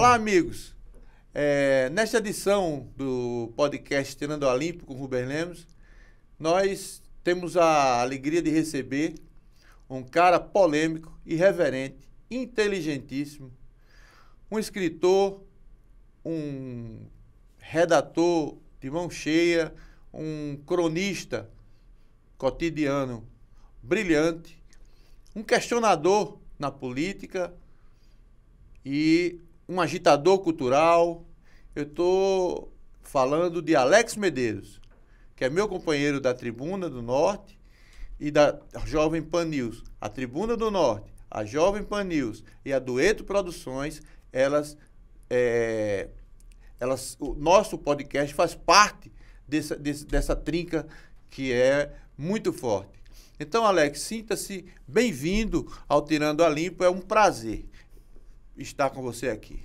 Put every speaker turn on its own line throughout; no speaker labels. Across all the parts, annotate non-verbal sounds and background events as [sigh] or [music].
Olá, amigos. É, nesta edição do podcast Treinando Olímpico com Ruber Lemos, nós temos a alegria de receber um cara polêmico, irreverente, inteligentíssimo, um escritor, um redator de mão cheia, um cronista cotidiano brilhante, um questionador na política e um agitador cultural. Eu estou falando de Alex Medeiros, que é meu companheiro da Tribuna do Norte e da Jovem Pan News. A Tribuna do Norte, a Jovem Pan News e a Dueto Produções, elas, é, elas, o nosso podcast faz parte dessa, desse, dessa trinca que é muito forte. Então, Alex, sinta-se bem-vindo ao Tirando a Limpo. É um prazer estar com você aqui.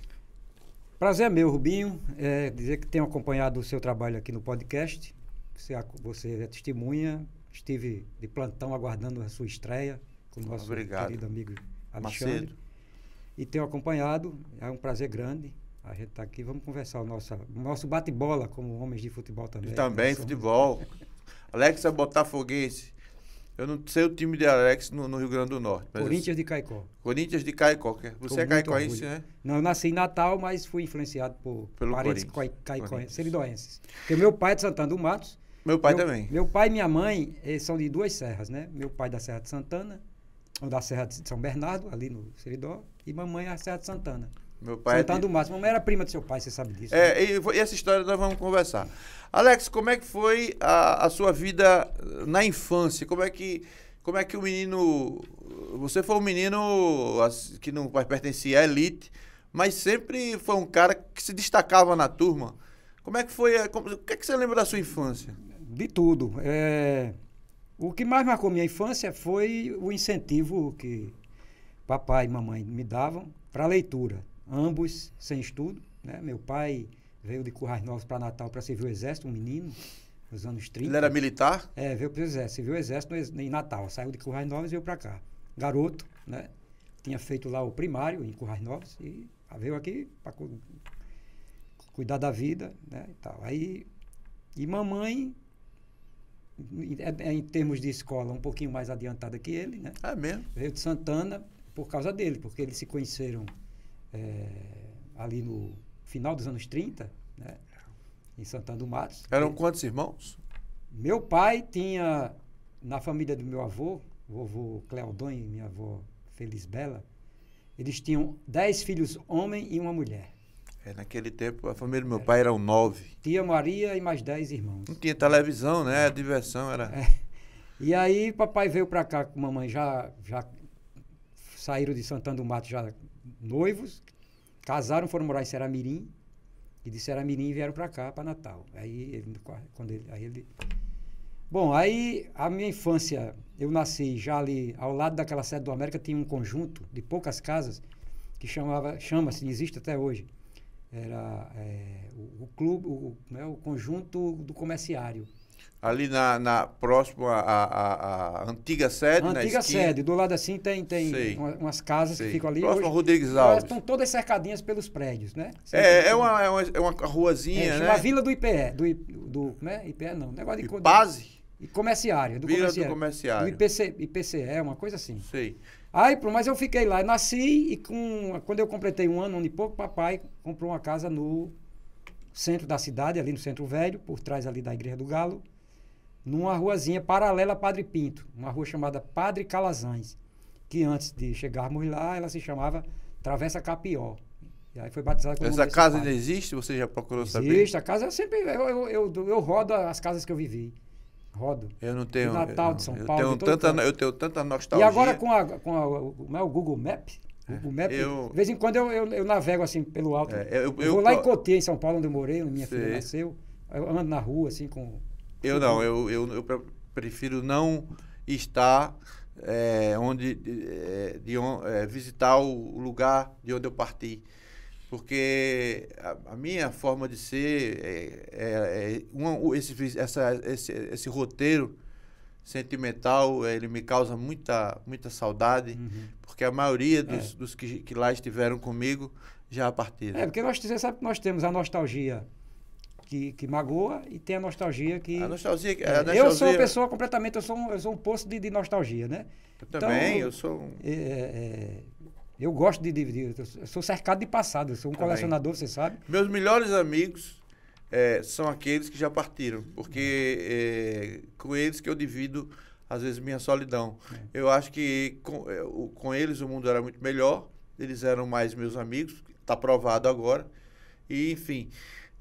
Prazer é meu, Rubinho. É, dizer que tenho acompanhado o seu trabalho aqui no podcast. Você, você é testemunha. Estive de plantão aguardando a sua estreia com o ah, nosso Obrigado. querido amigo Alexandre. Macedo. E tenho acompanhado. É um prazer grande. A gente está aqui, vamos conversar o nosso, nosso bate-bola como homens de futebol também. E também,
futebol Alex futebol. Alexa Botafoguense. Eu não sei o time de Alex no, no Rio Grande do Norte. Corinthians eu... de Caicó. Corinthians de Caicó. É- você Tô é caicoense, né?
Não, eu nasci em Natal, mas fui influenciado por Pelo parentes caicoenses, seridoenses. Porque meu pai é de Santana do Matos. Meu pai meu, também. Meu pai e minha mãe são de duas serras, né? Meu pai da Serra de Santana, ou da Serra de São Bernardo, ali no Seridó, e mamãe da Serra de Santana.
Meu pai é Santana
é de... era prima do seu pai, você sabe disso. É,
né? e, essa história nós vamos conversar. Alex, como é que foi a, a sua vida na infância? Como é que como é que o menino. Você foi um menino que não pertencia à elite, mas sempre foi um cara que se destacava na turma. Como é que foi. Como, o que, é que você lembra da sua infância? De tudo. É, o que mais marcou minha infância foi o
incentivo que papai e mamãe me davam para a leitura ambos sem estudo. Né? Meu pai veio de Currais Novos para Natal para servir o exército, um menino, nos anos 30. Ele era militar? É, veio para o exército, serviu o exército em Natal, saiu de Currais Novos e veio para cá. Garoto, né? Tinha feito lá o primário em Currais Novos e veio aqui para cu cuidar da vida, né? E tal. Aí, e mamãe é, é, em termos de escola, um pouquinho mais adiantada que ele, né? É mesmo. Veio de Santana por causa dele, porque eles se conheceram é, ali no final dos anos 30, né, em Santana do Matos. Eram quantos irmãos? Meu pai tinha, na família do meu avô, vovô Cleodon e minha avó Felizbela, eles tinham dez filhos homem e uma
mulher. É, naquele tempo, a família do meu era. pai eram nove. Tia Maria e mais dez irmãos. Não tinha televisão, né? A diversão era... É.
E aí, papai veio para cá com mamãe, já, já saíram de Santana do Mato já noivos, casaram, foram morar em Ceramirim, e de Ceramirim vieram para cá, para Natal. Aí ele, quando ele, aí ele... Bom, aí a minha infância, eu nasci já ali ao lado daquela sede do América, tinha um conjunto de poucas casas que chamava, chama-se, existe até hoje. Era é, o, o, clube, o, né, o conjunto do comerciário
ali na, na próxima à, antiga sede, a antiga sede, do lado assim tem, tem umas casas Sei. que ficam ali. Próximo Hoje, Rodrigues Alves. Elas
estão todas cercadinhas pelos prédios, né? é, é uma, é, uma, é uma ruazinha, é, né? A Vila do IPE, do, do como é? Né? IPE não, negócio de... Base? E comerciário, do Vila comerciário. do comerciário. Do IPC, IPCE, é, uma coisa assim. Sei. Aí, mas eu fiquei lá, nasci e com, quando eu completei um ano, um ano e pouco, papai comprou uma casa no centro da cidade, ali no Centro Velho, por trás ali da Igreja do Galo numa ruazinha paralela a Padre Pinto, uma rua chamada Padre Calazans, que antes de chegarmos lá, ela se chamava Travessa Capió. E aí foi batizada como Essa casa ainda
existe? Você já procurou existe, saber? Existe, a casa
eu sempre. Eu, eu, eu, eu, rodo as casas que eu vivi. Rodo. Eu não tenho. De Natal, de São eu Paulo. Tenho tanta, eu tenho tanta nostalgia. E agora com, a, com a, o, né, o Google Map, é, Google Map. Eu, de vez em quando eu, eu, eu navego assim pelo alto. É, eu, eu, vou lá em Cotia, em São Paulo, onde eu morei, onde minha Sei. filha nasceu. Eu ando na rua, assim, com
eu uhum. não, eu, eu, eu prefiro não estar é, onde de, eh, de, eh, visitar o lugar de onde eu parti. Porque a, a minha forma de ser, é, é, é uma, esse, essa, esse, esse roteiro sentimental, ele me causa muita, muita saudade, uhum. porque a maioria dos, é. dos que, que, lá estiveram comigo já partiram. É, porque
nós, você sabe que nós temos a nostalgia que, que magoa e tem a nostalgia que. A nostalgia, que. é, Eu sou uma é- pessoa completamente, eu sou um, eu sou um poço de, de nostalgia, né? Eu então, também, eu sou um. É, é, é eu gosto de dividir, eu sou cercado de passado, eu sou um também. colecionador, você sabe.
Meus melhores amigos é, são aqueles que já partiram, porque com eles que eu divido, às vezes, minha solidão. Eu acho que com, com eles o mundo era muito melhor, eles eram mais meus amigos, está provado agora, e enfim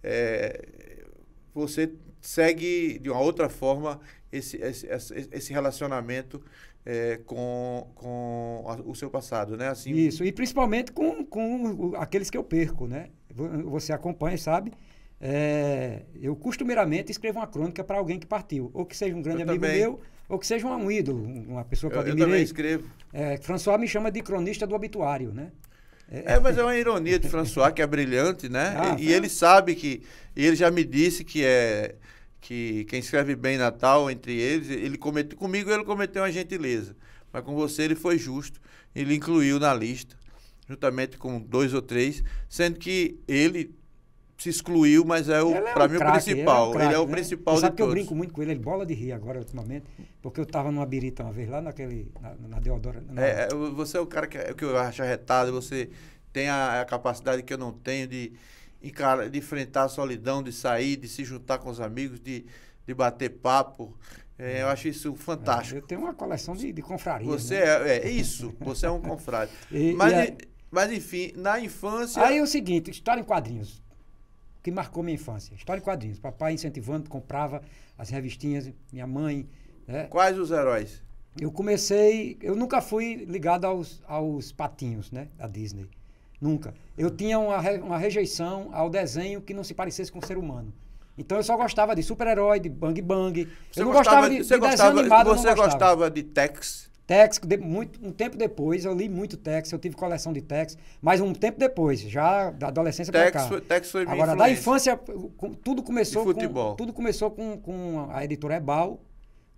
é, você segue de uma outra forma esse, esse, esse relacionamento é, com, com a, o seu passado, né? Assim, Isso,
e principalmente com, com aqueles que eu perco, né? Você acompanha, sabe? É, eu costumeiramente escrevo uma crônica para alguém que partiu, ou que seja um grande eu amigo também. meu, ou que seja um, ídolo, uma pessoa que eu, eu admirei. Eu também escrevo. É, François me chama de cronista do obituário, né?
É, mas é uma ironia de François, que é brilhante, né? Ah, e, e é? ele sabe que. ele já me disse que é que quem escreve bem Natal entre eles, ele cometeu comigo ele cometeu uma gentileza, mas com você ele foi justo, ele incluiu na lista, juntamente com dois ou três, sendo que ele se excluiu, mas é o é para um mim o principal. Ele é, um ele é o né? principal sabe de que eu brinco
muito com ele, ele bola de rir agora ultimamente, porque eu estava numa birita uma vez lá naquele na, na Deodora. Na... É,
é você é o cara que, é, que eu acho arretado, você tem a, a capacidade que eu não tenho de, encarar, de enfrentar a solidão, de sair, de se juntar com os amigos, de, de bater papo. É, eu acho isso é, fantástico.
É, eu tenho uma coleção de, de confrarias. Você
né? é, é, isso, você é um [laughs] confrade. mas, mas, enfim, na infância. Aí é o
seguinte: história em quadrinhos que marcou minha infância. História e quadrinhos. Papai incentivando, comprava as revistinhas, minha mãe. Né? Quais os heróis? Eu comecei. Eu nunca fui ligado aos, aos patinhos, né? Da Disney. Nunca. Eu tinha uma, re, uma rejeição ao desenho que não se parecesse com o ser humano. Então eu só gostava de super-herói, de bang bang. Você eu não gostava, gostava de, você de gostava, desenho animado. Você gostava. gostava
de Tex? Tex, de,
muito, um tempo depois, eu li muito Tex, eu tive coleção de Tex, mas um tempo depois, já da adolescência para cá. tex foi minha Agora, da infância, tudo começou futebol. com tudo começou com, com a editora Ebal,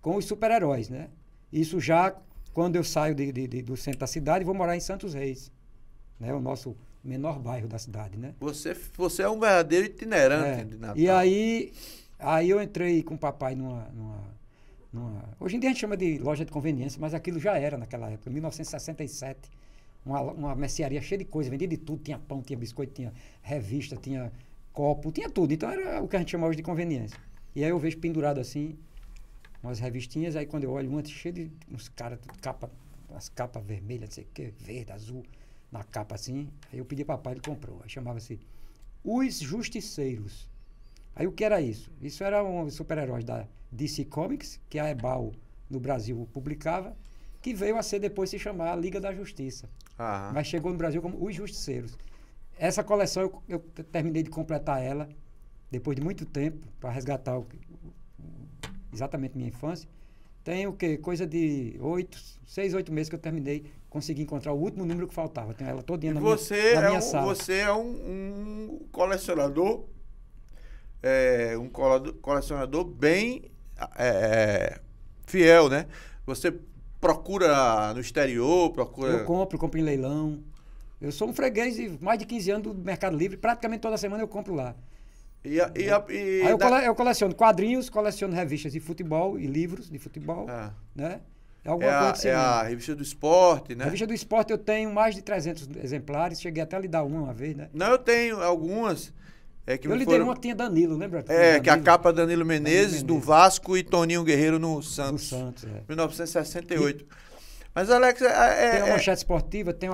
com os super-heróis, né? Isso já quando eu saio de, de, do centro da cidade, vou morar em Santos Reis, né? O nosso menor bairro da cidade,
né? Você, você é um verdadeiro itinerante é. de Natal. E
aí, aí eu entrei com o papai numa, numa numa... É? Hoje em dia a gente chama de loja de conveniência, mas aquilo já era naquela época, 1967. Uma, uma mercearia cheia de coisa, vendia de tudo, tinha pão, tinha biscoito, tinha revista, tinha copo, tinha tudo. Então era o que a gente chama hoje de conveniência. E aí eu vejo pendurado assim, umas revistinhas, aí quando eu olho uma cheia de uns caras, capa, umas capas vermelhas, não sei o quê, verde, azul, na capa assim. Aí eu pedi para papai, ele comprou. Aí chamava-se Os Justiceiros. Aí o que era isso? Isso era um super-herói da DC Comics, que a Ebal no Brasil publicava, que veio a ser depois se chamar Liga da Justiça. Aham. Mas chegou no Brasil como Os Justiceiros. Essa coleção eu, eu terminei de completar ela depois de muito tempo para resgatar o, exatamente minha infância. Tem o quê? Coisa de oito, seis, oito meses que eu terminei, consegui encontrar o último número que faltava. tem ela toda na, você minha, na é minha um, Você
é um, um colecionador, é, um colecionador bem é, é, fiel, né? Você procura no exterior, procura. Eu
compro, compro em leilão. Eu sou um freguês de mais de 15 anos do Mercado Livre, praticamente toda semana eu compro lá.
E, a, e, a, e Aí eu, cole, eu,
coleciono quadrinhos, coleciono revistas de futebol e livros de futebol, ah. né? É, é alguma é, a, assim. é a
revista do esporte, né? A revista
do esporte eu tenho mais de 300 exemplares, cheguei até a lhe dar uma, uma vez, né? Não, eu
tenho algumas. É que eu lidei foram... uma
tinha Danilo, lembra? é, é Danilo. que a
capa Danilo Menezes, Danilo Menezes, do Vasco e Toninho Guerreiro no Santos. No Santos, é. 1968. E... Mas, Alex... É, é tem uma é- manchete
esportiva, tem,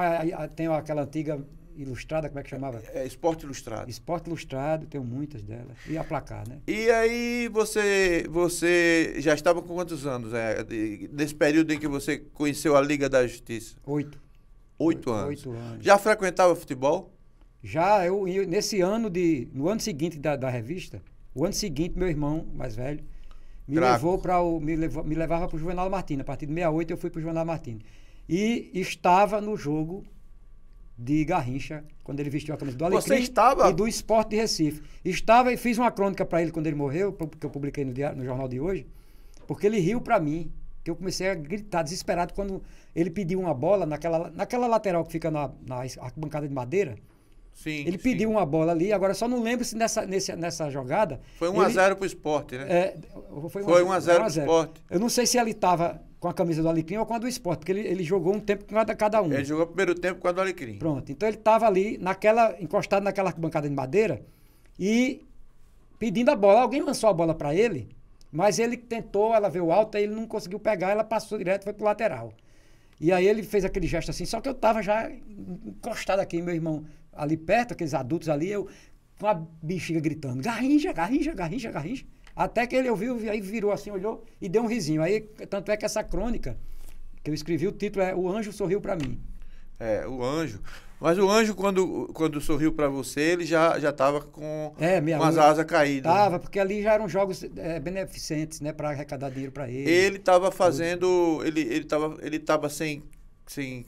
tem aquela antiga ilustrada, como é que chamava? É, Esporte Ilustrado. Esporte Ilustrado, tenho muitas delas. E a placar, né?
E aí você, você já estava com quantos anos? né? nesse período em que você conheceu a Liga da Justiça? Oito. Oito, Oito anos. Oito anos. Já frequentava futebol?
Já eu, nesse ano de. No ano seguinte da, da revista, o ano seguinte, meu irmão mais velho me Traco. levou para o. Me, levou, me levava para o Juvenal Martins. A partir de 68 eu fui para o Juvenal Martins. E estava no jogo de Garrincha, quando ele vestiu a camisa do Alecrim estava... e do Esporte de Recife. Estava e fiz uma crônica para ele quando ele morreu, que eu publiquei no, diário, no jornal de hoje, porque ele riu para mim, que eu comecei a gritar desesperado quando ele pediu uma bola naquela, naquela lateral que fica na, na arquibancada de madeira. Sim, ele pediu uma bola ali, agora só não lembro se nessa, nessa, nessa jogada. Foi 1x0 pro
esporte, né? É, foi 1x0 pro esporte.
Eu não sei se ele estava com a camisa do Alecrim ou com a do esporte, porque ele, ele jogou um tempo com cada um. Ele
jogou o primeiro tempo com a do Alecrim.
Pronto, então ele estava ali, naquela, encostado naquela bancada de madeira e pedindo a bola. Alguém lançou a bola para ele, mas ele tentou, ela veio alta, ele não conseguiu pegar, ela passou direto foi pro lateral. E aí ele fez aquele gesto assim, só que eu estava já encostado aqui, meu irmão ali perto, aqueles adultos ali, eu com a bexiga gritando, garrincha, garrincha, garrincha, garrincha. Até que ele ouviu, aí virou assim, olhou e deu um risinho. Aí, tanto é que essa crônica
que eu escrevi, o título é O
Anjo Sorriu para Mim.
É, o anjo. Mas o anjo, quando, quando sorriu para você, ele já estava com é, minha, asas caídas. Estava, né?
porque ali já eram jogos é, beneficentes, né? Para arrecadar dinheiro para ele. Ele estava
fazendo... Ele estava ele tava, ele tava sem, sem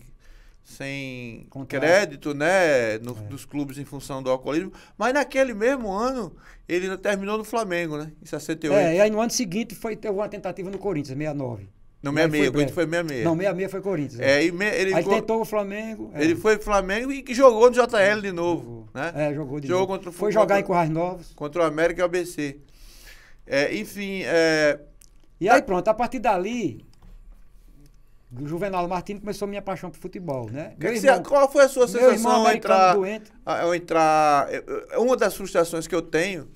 sem Contra... crédito, né, no, é. dos clubes em função do alcoolismo. Mas naquele mesmo ano, ele terminou no Flamengo, né, em 68. É, e aí no ano
seguinte foi, teve uma tentativa no Corinthians, 69. Não, 66, Corinthians foi 66. Não, 66 foi Corinthians. É, é. e ele, aí co... tentou o Flamengo. É.
Ele foi Flamengo e jogou no JL de novo, né? É, jogou de jogou novo. Contra o, foi jogar em Currais Novos. Contra o América e o ABC. É, enfim, é... E aí tá- pronto, a partir dali, do Juvenal Martins
começou a minha paixão por futebol, né? Que irmão, você, qual foi a sua sensação ao entrar, doente.
ao entrar? Uma das frustrações que eu tenho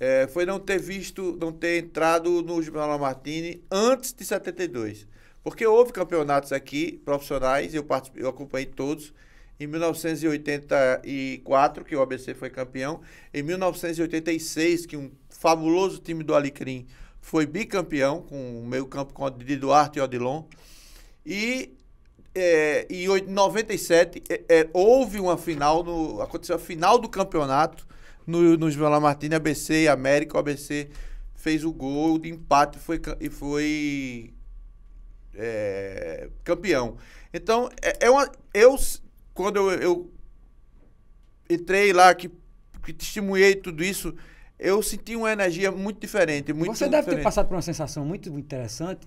é, foi não ter visto, não ter entrado no Juvenal Martini antes de 72. Porque houve campeonatos aqui, profissionais, eu, eu acompanhei todos. Em 1984, que o ABC foi campeão. Em 1986, que um fabuloso time do Alecrim foi bicampeão, com o meio campo com o Duarte e Odilon. E é, em 97 é, é, houve uma final, no, aconteceu a final do campeonato no, no João Lamartine, ABC e América, o ABC fez o gol de empate foi, e foi é, campeão. Então, é, é uma, eu, quando eu, eu entrei lá, que, que testemunhei tudo isso, eu senti uma energia muito diferente. Muito Você deve diferente. ter passado
por uma sensação muito interessante,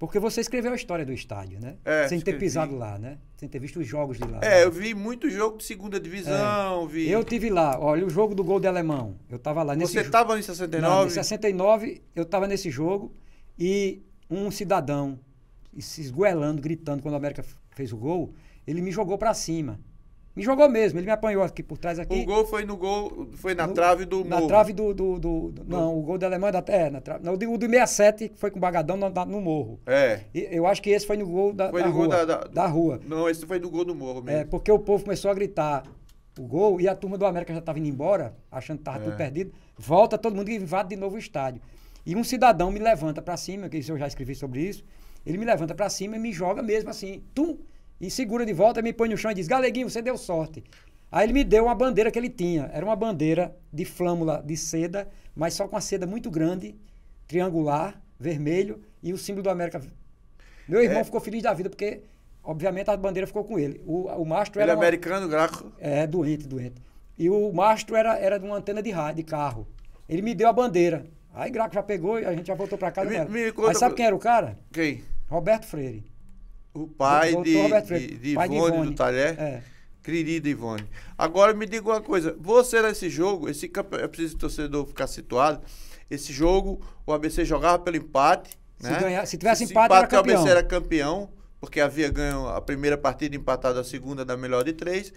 porque você escreveu a história do estádio, né? É, Sem ter pisado lá, né? Sem ter visto os jogos de lá. É, né? eu
vi muito jogo de segunda divisão, é. vi. Eu tive
lá, olha, o jogo do gol de alemão. Eu tava lá nesse Você jo... tava em 69? Não, em 69, eu tava nesse jogo e um cidadão se esguelando, gritando quando a América fez o gol, ele me jogou para cima. Me jogou mesmo, ele me apanhou aqui por trás aqui. O gol
foi no gol, foi na no, trave do Na Morro. trave
do, do, do, do Não, o gol da Alemanha é da é, na trave. Não, o de, o de 67 foi com o Bagadão no, no Morro. É. E, eu acho que esse foi no gol da, foi da no rua. Gol da, da, da, rua.
Não, esse foi no gol do Morro é, mesmo. É,
porque o povo começou a gritar o gol e a turma do América já estava indo embora, achando que estava é. tudo perdido. Volta todo mundo e invade de novo o estádio. E um cidadão me levanta para cima, que isso eu já escrevi sobre isso. Ele me levanta para cima e me joga mesmo assim. Tum! e segura de volta, me põe no chão e diz: Galeguinho, você deu sorte. Aí ele me deu uma bandeira que ele tinha. Era uma bandeira de flâmula de seda, mas só com a seda muito grande, triangular, vermelho e o símbolo do América. Meu irmão é. ficou feliz da vida porque, obviamente, a bandeira ficou com ele. O, o mastro era. Ele é uma... americano, graco. É, doente, doente. E o mastro era, era de uma antena de, rádio, de carro. Ele me deu a bandeira. Aí Graco já pegou e a gente já voltou para casa. Me, me conta... sabe quem era o cara? Quem? Roberto Freire. O pai de, de, de, pai Ivone, Ivone. do
Talher. É. Querida Ivone. Agora me diga uma coisa. Você nesse jogo, esse é preciso o torcedor ficar situado. Esse jogo, o ABC jogava pelo empate. Né? Se, ganha... se tivesse se empate, empate, era campeão. O ABC era campeão, porque havia ganho a primeira partida, empatado a segunda da melhor de três.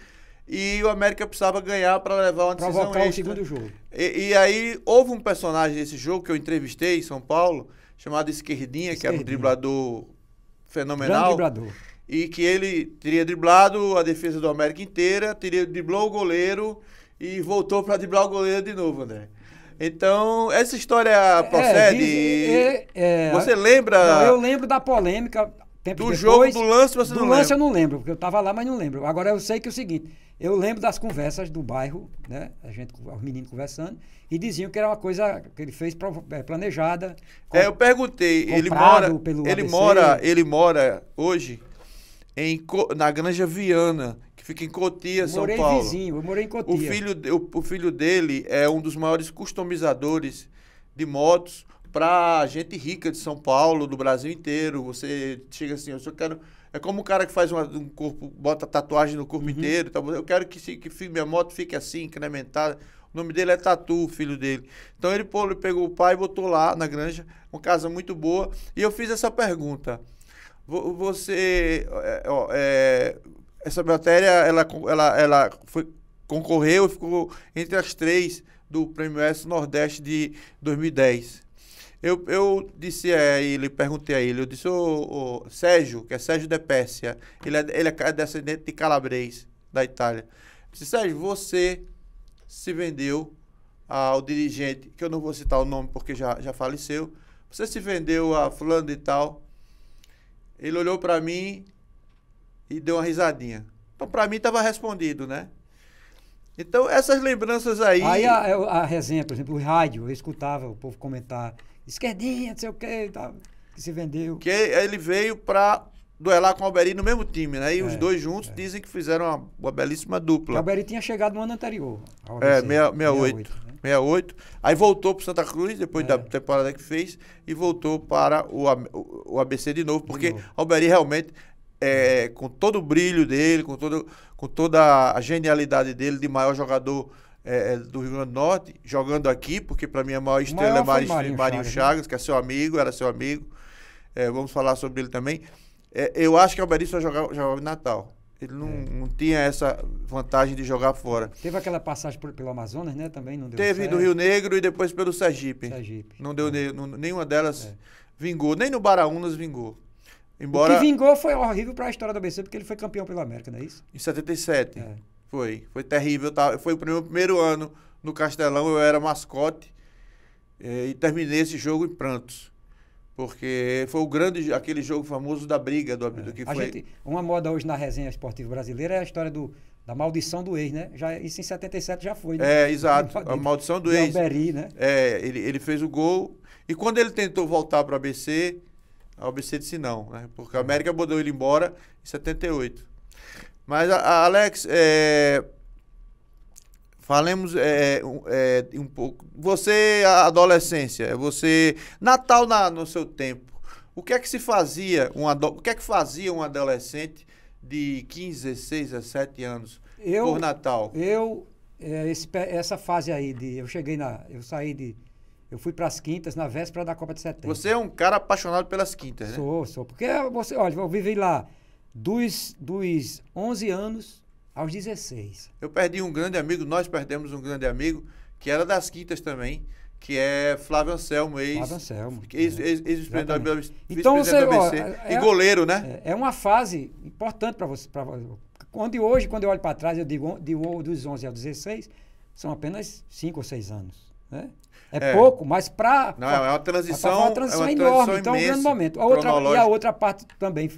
E o América precisava ganhar para levar uma decisão para extra. o segundo jogo. E, e aí houve um personagem nesse jogo que eu entrevistei em São Paulo, chamado Esquerdinha, Esquerdinha. que era um driblador fenomenal. E que ele teria driblado a defesa do América inteira, teria driblou o goleiro e voltou para driblar o goleiro de novo, André. Então, essa história é, procede? É, é, é, você lembra? Eu lembro da polêmica. do depois, jogo, do lance, você do não lance lembra?
eu não lembro, porque eu estava lá, mas não lembro. Agora eu sei que é o seguinte, eu lembro das conversas do bairro, né? A gente, os meninos conversando, e diziam que era uma coisa que ele fez eh, planejada.
Com, é, eu perguntei, ele mora, pelo ele ABC. mora, ele mora hoje em, na Granja Viana, que fica em Cotia, São morei Paulo. Vizinho, eu morei em Cotia. O filho, o, o filho dele é um dos maiores customizadores de motos para gente rica de São Paulo, do Brasil inteiro. Você chega assim, eu só quero. É como um cara que faz uma, um corpo, bota tatuagem no corpo uhum. inteiro. Tá, eu quero que, que minha moto fique assim, incrementada. O nome dele é Tatu, filho dele. Então ele, pô, ele pegou o pai e botou lá na granja, uma casa muito boa. E eu fiz essa pergunta. Você. É, ó, é, essa matéria, ela, ela, ela foi, concorreu e ficou entre as três do Prêmio S Nordeste de 2010. Eu, eu disse a ele, perguntei a ele, eu disse, ô, ô Sérgio, que é Sérgio de Pérsia, ele é, ele é descendente de Calabrês, da Itália. Eu disse, Sérgio, você se vendeu ao dirigente, que eu não vou citar o nome porque já, já faleceu, você se vendeu a fulano e tal. Ele olhou para mim e deu uma risadinha. Então, para mim, estava respondido, né? Então, essas lembranças aí... Aí a, é a
resenha, por exemplo, o rádio, eu escutava o povo comentar
esquerdinha, não sei o quê que se vendeu. Que ele veio para duelar com o Alberi no mesmo time, né? E é, os dois juntos é. dizem que fizeram uma, uma belíssima dupla. O Alberi tinha chegado no ano anterior.
É, 68. 68,
68. Aí voltou para Santa Cruz, depois é. da temporada que fez, e voltou para o, o, ABC de novo, porque o Alberi realmente, é, com todo o brilho dele, com, todo, com toda a genialidade dele de maior jogador é, é, do Rio Grande do Norte, jogando aqui, porque para mim a maior estrela maior é Marinho, Marinho Chagas, né? Chagas né? que é seu amigo, era seu amigo. É, vamos falar sobre ele também. É, eu acho que o Alberi só jogava, jogava em Natal. Ele não, é. não, tinha essa vantagem de jogar fora. Teve aquela passagem por,
pelo Amazonas, né? Também não deu Teve certo. do Rio
Negro e depois pelo Sergipe. Sergipe. Não deu é. nenhuma delas é. vingou, nem no Baraunas vingou. Embora... O que vingou foi horrível para a história do ABC, porque ele foi campeão pelo América, não é isso? Em 77. É. Foi, foi terrível. Tá? Foi o meu primeiro ano no Castelão, eu era mascote eh, e terminei esse jogo em prantos. Porque foi o grande, aquele jogo famoso da briga do, é. do que foi. Gente, uma
moda hoje na resenha esportiva brasileira é a história do, da maldição do ex, né? Já, isso em 77 já foi. Né? É, exato. A maldição
do ex. Alberi, né? É, ele, ele fez o gol. E quando ele tentou voltar para o ABC, a ABC disse não, né? Porque a é. América mandou ele embora em 78. Mas, a, a Alex, é, falemos é, é, um pouco. Você, a adolescência, é você. Natal na, no seu tempo. O que é que se fazia um o que é que fazia um adolescente de 15, 16, 17 anos eu, por Natal? Eu
é, esse, essa fase aí de eu cheguei na eu saí de eu fui para as quintas na véspera da Copa de 70.
Você é um cara apaixonado pelas quintas, né? Sou, sou, porque você, olha, eu vivi lá dos, dos 11 anos aos 16. Eu perdi um grande amigo, nós perdemos um grande amigo, que era das Quintas também, que é Flávio Anselmo, ex. Flávio Anselmo. Ex, é, ex, né? ex, ex então, você, ó, é, e goleiro, né?
É, é uma fase importante para você. Pra, onde hoje, quando eu olho para trás, eu digo de, dos 11 aos 16, são apenas 5 ou 6 anos. Né? É, é, pouco, mas para. Não, pra, é uma transição. Pra, uma transição é uma transição enorme. Imensa, então, é um grande momento. A outra, e a outra parte também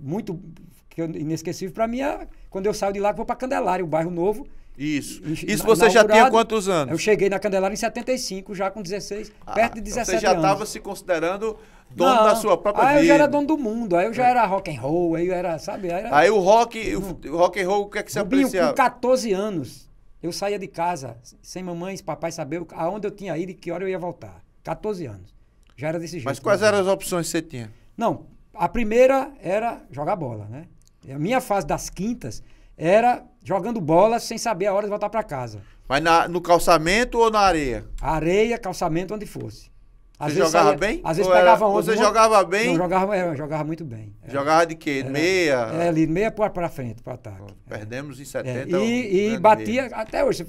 muito que eu, inesquecível para mim é quando eu saio de lá que vou para Candelária, o bairro novo. Isso. Isso você já tinha quantos anos? Eu cheguei na Candelária em 75, já com 16, ah, perto de 17 anos. Então você já estava
se considerando dono Não, da sua própria aí vida. Aí eu já era
dono do mundo, aí eu já é. era rock and roll, aí eu era, sabe? Aí, era...
aí o rock, o, uhum. o, rock and roll, o que é que você Rubinho, apreciava? Com 14 anos, eu saía de casa
sem mamãe, papai saber aonde eu tinha ido e que hora eu ia voltar. 14 anos. Já era desse jeito. Mas quais eram
as opções que você tinha?
Não, a primeira era
jogar bola, né?
A minha fase das quintas era jogando bola sem saber a hora de voltar para casa. Mas
na, no calçamento ou na areia?
Areia, calçamento, onde fosse.
Às você jogava saía, bem? Às vezes ou pegava era, Você jogava bem? Não,
jogava, é, jogava muito bem.
Era, é. jogava de quê? Era, meia? É, ali,
meia para frente, para ataque. É. Perdemos em 70. É, e, um e né, batia, meia. até hoje,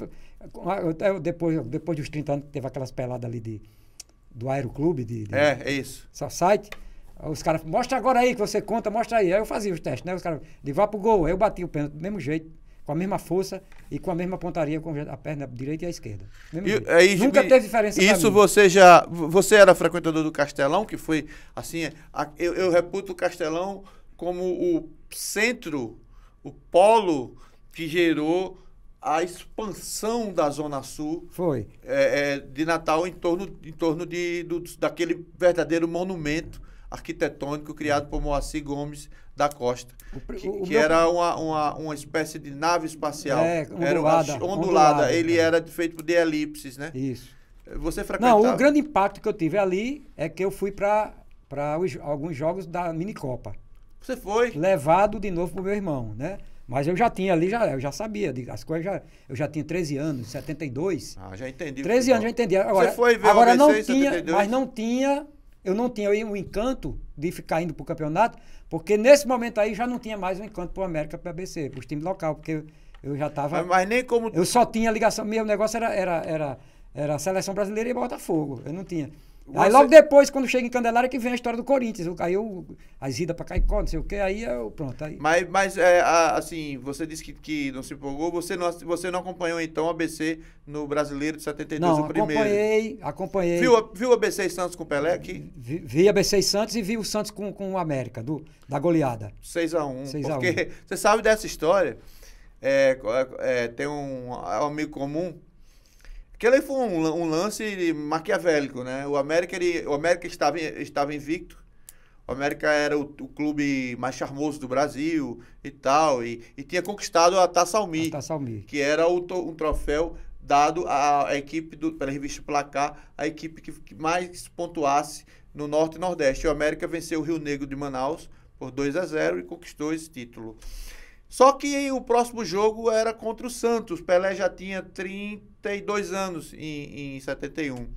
até depois, depois dos 30 anos, teve aquelas peladas ali de, do Aeroclube. De, de, é, é isso. Só site. Os caras, mostra agora aí que você conta, mostra aí. Aí eu fazia os testes, né? Os caras, de vá pro gol. Aí eu bati o pênalti do mesmo jeito, com a mesma força e com a mesma pontaria, com a perna
direita e a esquerda. E, aí, Nunca teve diferença Isso você já. Você era frequentador do Castelão, que foi, assim, é, a, eu, eu reputo o Castelão como o centro, o polo que gerou a expansão da Zona Sul foi é, é, de Natal em torno, em torno de, do, daquele verdadeiro monumento arquitetônico criado por Moacir Gomes da Costa, o, que, o que meu... era uma, uma, uma espécie de nave espacial. É, ondulada, era ondulada. ondulada. Ele é. era feito de elipses, né? Isso. Você frequentava? Não, o grande
impacto que eu tive ali é que eu fui para alguns jogos da minicopa. Você foi? Levado de novo pro meu irmão, né? Mas eu já tinha ali, já, eu já sabia, as coisas já, eu já tinha 13 anos, 72. Ah, já entendi. 13 anos, já entendi. Agora, Você foi ver agora não 6, tinha, mas não tinha eu não tinha o encanto de ficar indo para o campeonato, porque nesse momento aí já não tinha mais o um encanto para o América, para o ABC, para os times local, porque eu já estava. Mas, nem como. Eu só tinha ligação. Meu negócio era, era, era, era a seleção brasileira e Botafogo. Eu não tinha. Aí logo depois, quando chega em Candelária, que vem a história do Corinthians. Aí eu, as idas pra Caicó, não sei o quê, aí eu, pronto. Aí...
Mas, mas é, assim, você disse que, que não se empolgou, você não, você não acompanhou então o ABC no Brasileiro de 72, não, o primeiro? acompanhei, acompanhei. Viu, viu o ABC e Santos com o Pelé aqui?
Vi, vi ABC e Santos e vi o Santos com, com o América, do, da goleada.
6x1. 6 a 1. você sabe dessa história, é, é, é tem é um amigo comum que ele foi um, um lance maquiavélico, né? O América, ele, o América estava, estava invicto, o América era o, o, clube mais charmoso do Brasil e tal, e, e tinha conquistado a Taça Almi, a Taça Almi. que era o, um troféu dado à, à equipe, do, pela revista Placar, a equipe que, que mais pontuasse no Norte e Nordeste. O América venceu o Rio Negro de Manaus por 2 a 0 e conquistou esse título. Só que o próximo jogo era contra o Santos. Pelé já tinha 32 anos em, em 71.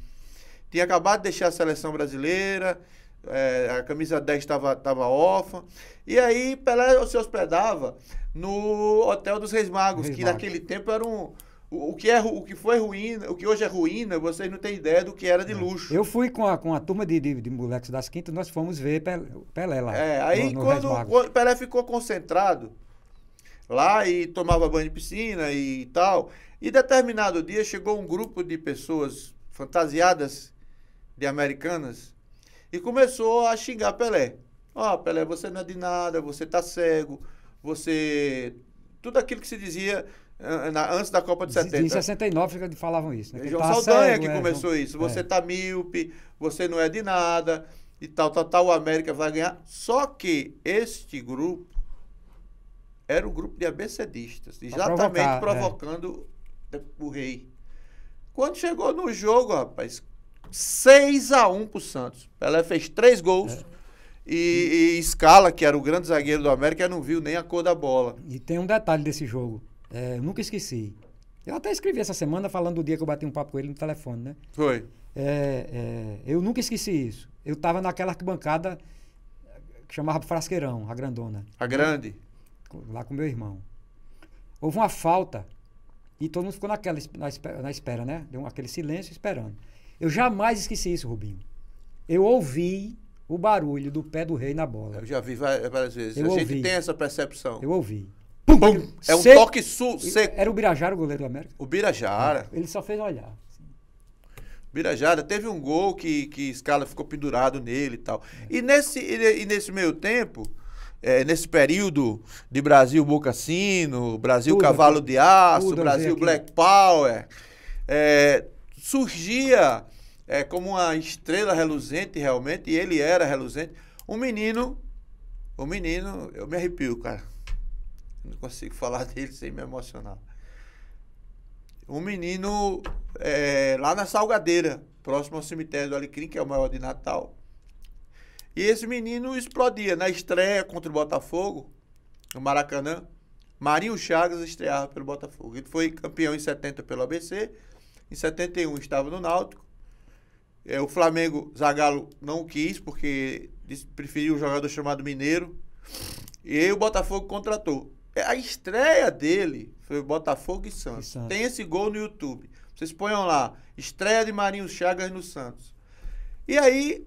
Tinha acabado de deixar a seleção brasileira, é, a camisa 10 estava órfã. E aí Pelé se hospedava no Hotel dos Reis Magos, Reis que Magos. naquele tempo era um. O, que, é, o que foi ruína, o que hoje é ruína, vocês não têm ideia do que era de é. luxo.
Eu fui com a, com a turma de, de, de moleques das quintas, nós fomos ver Pelé, Pelé lá. É, aí no, no quando,
quando Pelé ficou concentrado lá e tomava banho de piscina e tal. E determinado dia chegou um grupo de pessoas fantasiadas de americanas e começou a xingar Pelé. Ó, oh, Pelé, você não é de nada, você tá cego, você. Tudo aquilo que se dizia ah, ah, antes da Copa de 70. Em
69 que falavam isso. Né? João Saldanha cego, que é, começou isso. Você é.
tá míope, você não é de nada e tal, tal, tal. O América vai ganhar. Só que este grupo era o grupo de abecedistas, exatamente é. provocando é. o rei. Quando chegou no jogo, rapaz, 6 a 1 pro Santos. Pelé fez três gols. É. E, e Scala, que era o grande zagueiro do América, não viu nem a cor da bola.
E tem um detalhe desse jogo. É, eu nunca esqueci. Eu até escrevi essa semana falando do dia que eu bati um papo com ele no telefone, né? Foi. É, é eu nunca esqueci isso. Eu tava naquela arquibancada que chamava Frasqueirão, a grandona. A grande? lá com meu irmão. Houve uma falta e todo mundo ficou naquela, na, espera, na espera né? Deu aquele silêncio esperando. Eu jamais esqueci isso, Rubinho. Eu ouvi o barulho do pé do rei na bola.
Eu já vi várias, vezes. Eu a ouvi. gente tem essa percepção. Eu ouvi. Pum, pum. É um seco. toque sul seco.
Era o Birajara o goleiro do América?
O Birajara. É. Ele só fez olhar. Assim. Birajara teve um gol que, que Scala ficou pendurado nele e tal. É. E, nesse, e nesse meio tempo, é, nesse período de Brasil Bocasino, Brasil tudo Cavalo de Aço, Brasil Black Power, é, surgia é, como uma estrela reluzente realmente, e ele era reluzente, um menino, um menino, eu me arrepio, cara. Não consigo falar [laughs] dele sem me emocionar. Um menino é, lá na Salgadeira, próximo ao cemitério do Alecrim, que é o maior de Natal. E esse menino explodia na estreia contra o Botafogo, no Maracanã. Marinho Chagas estreava pelo Botafogo. Ele foi campeão em 70 pelo ABC, em 71 estava no Náutico. É, o Flamengo, Zagallo não quis, porque preferiu um jogador chamado Mineiro. E aí o Botafogo contratou. É, a estreia dele foi Botafogo e Santos. E Santos. Tem esse gol no YouTube. Vocês ponham lá, estreia de Marinho Chagas no Santos. E aí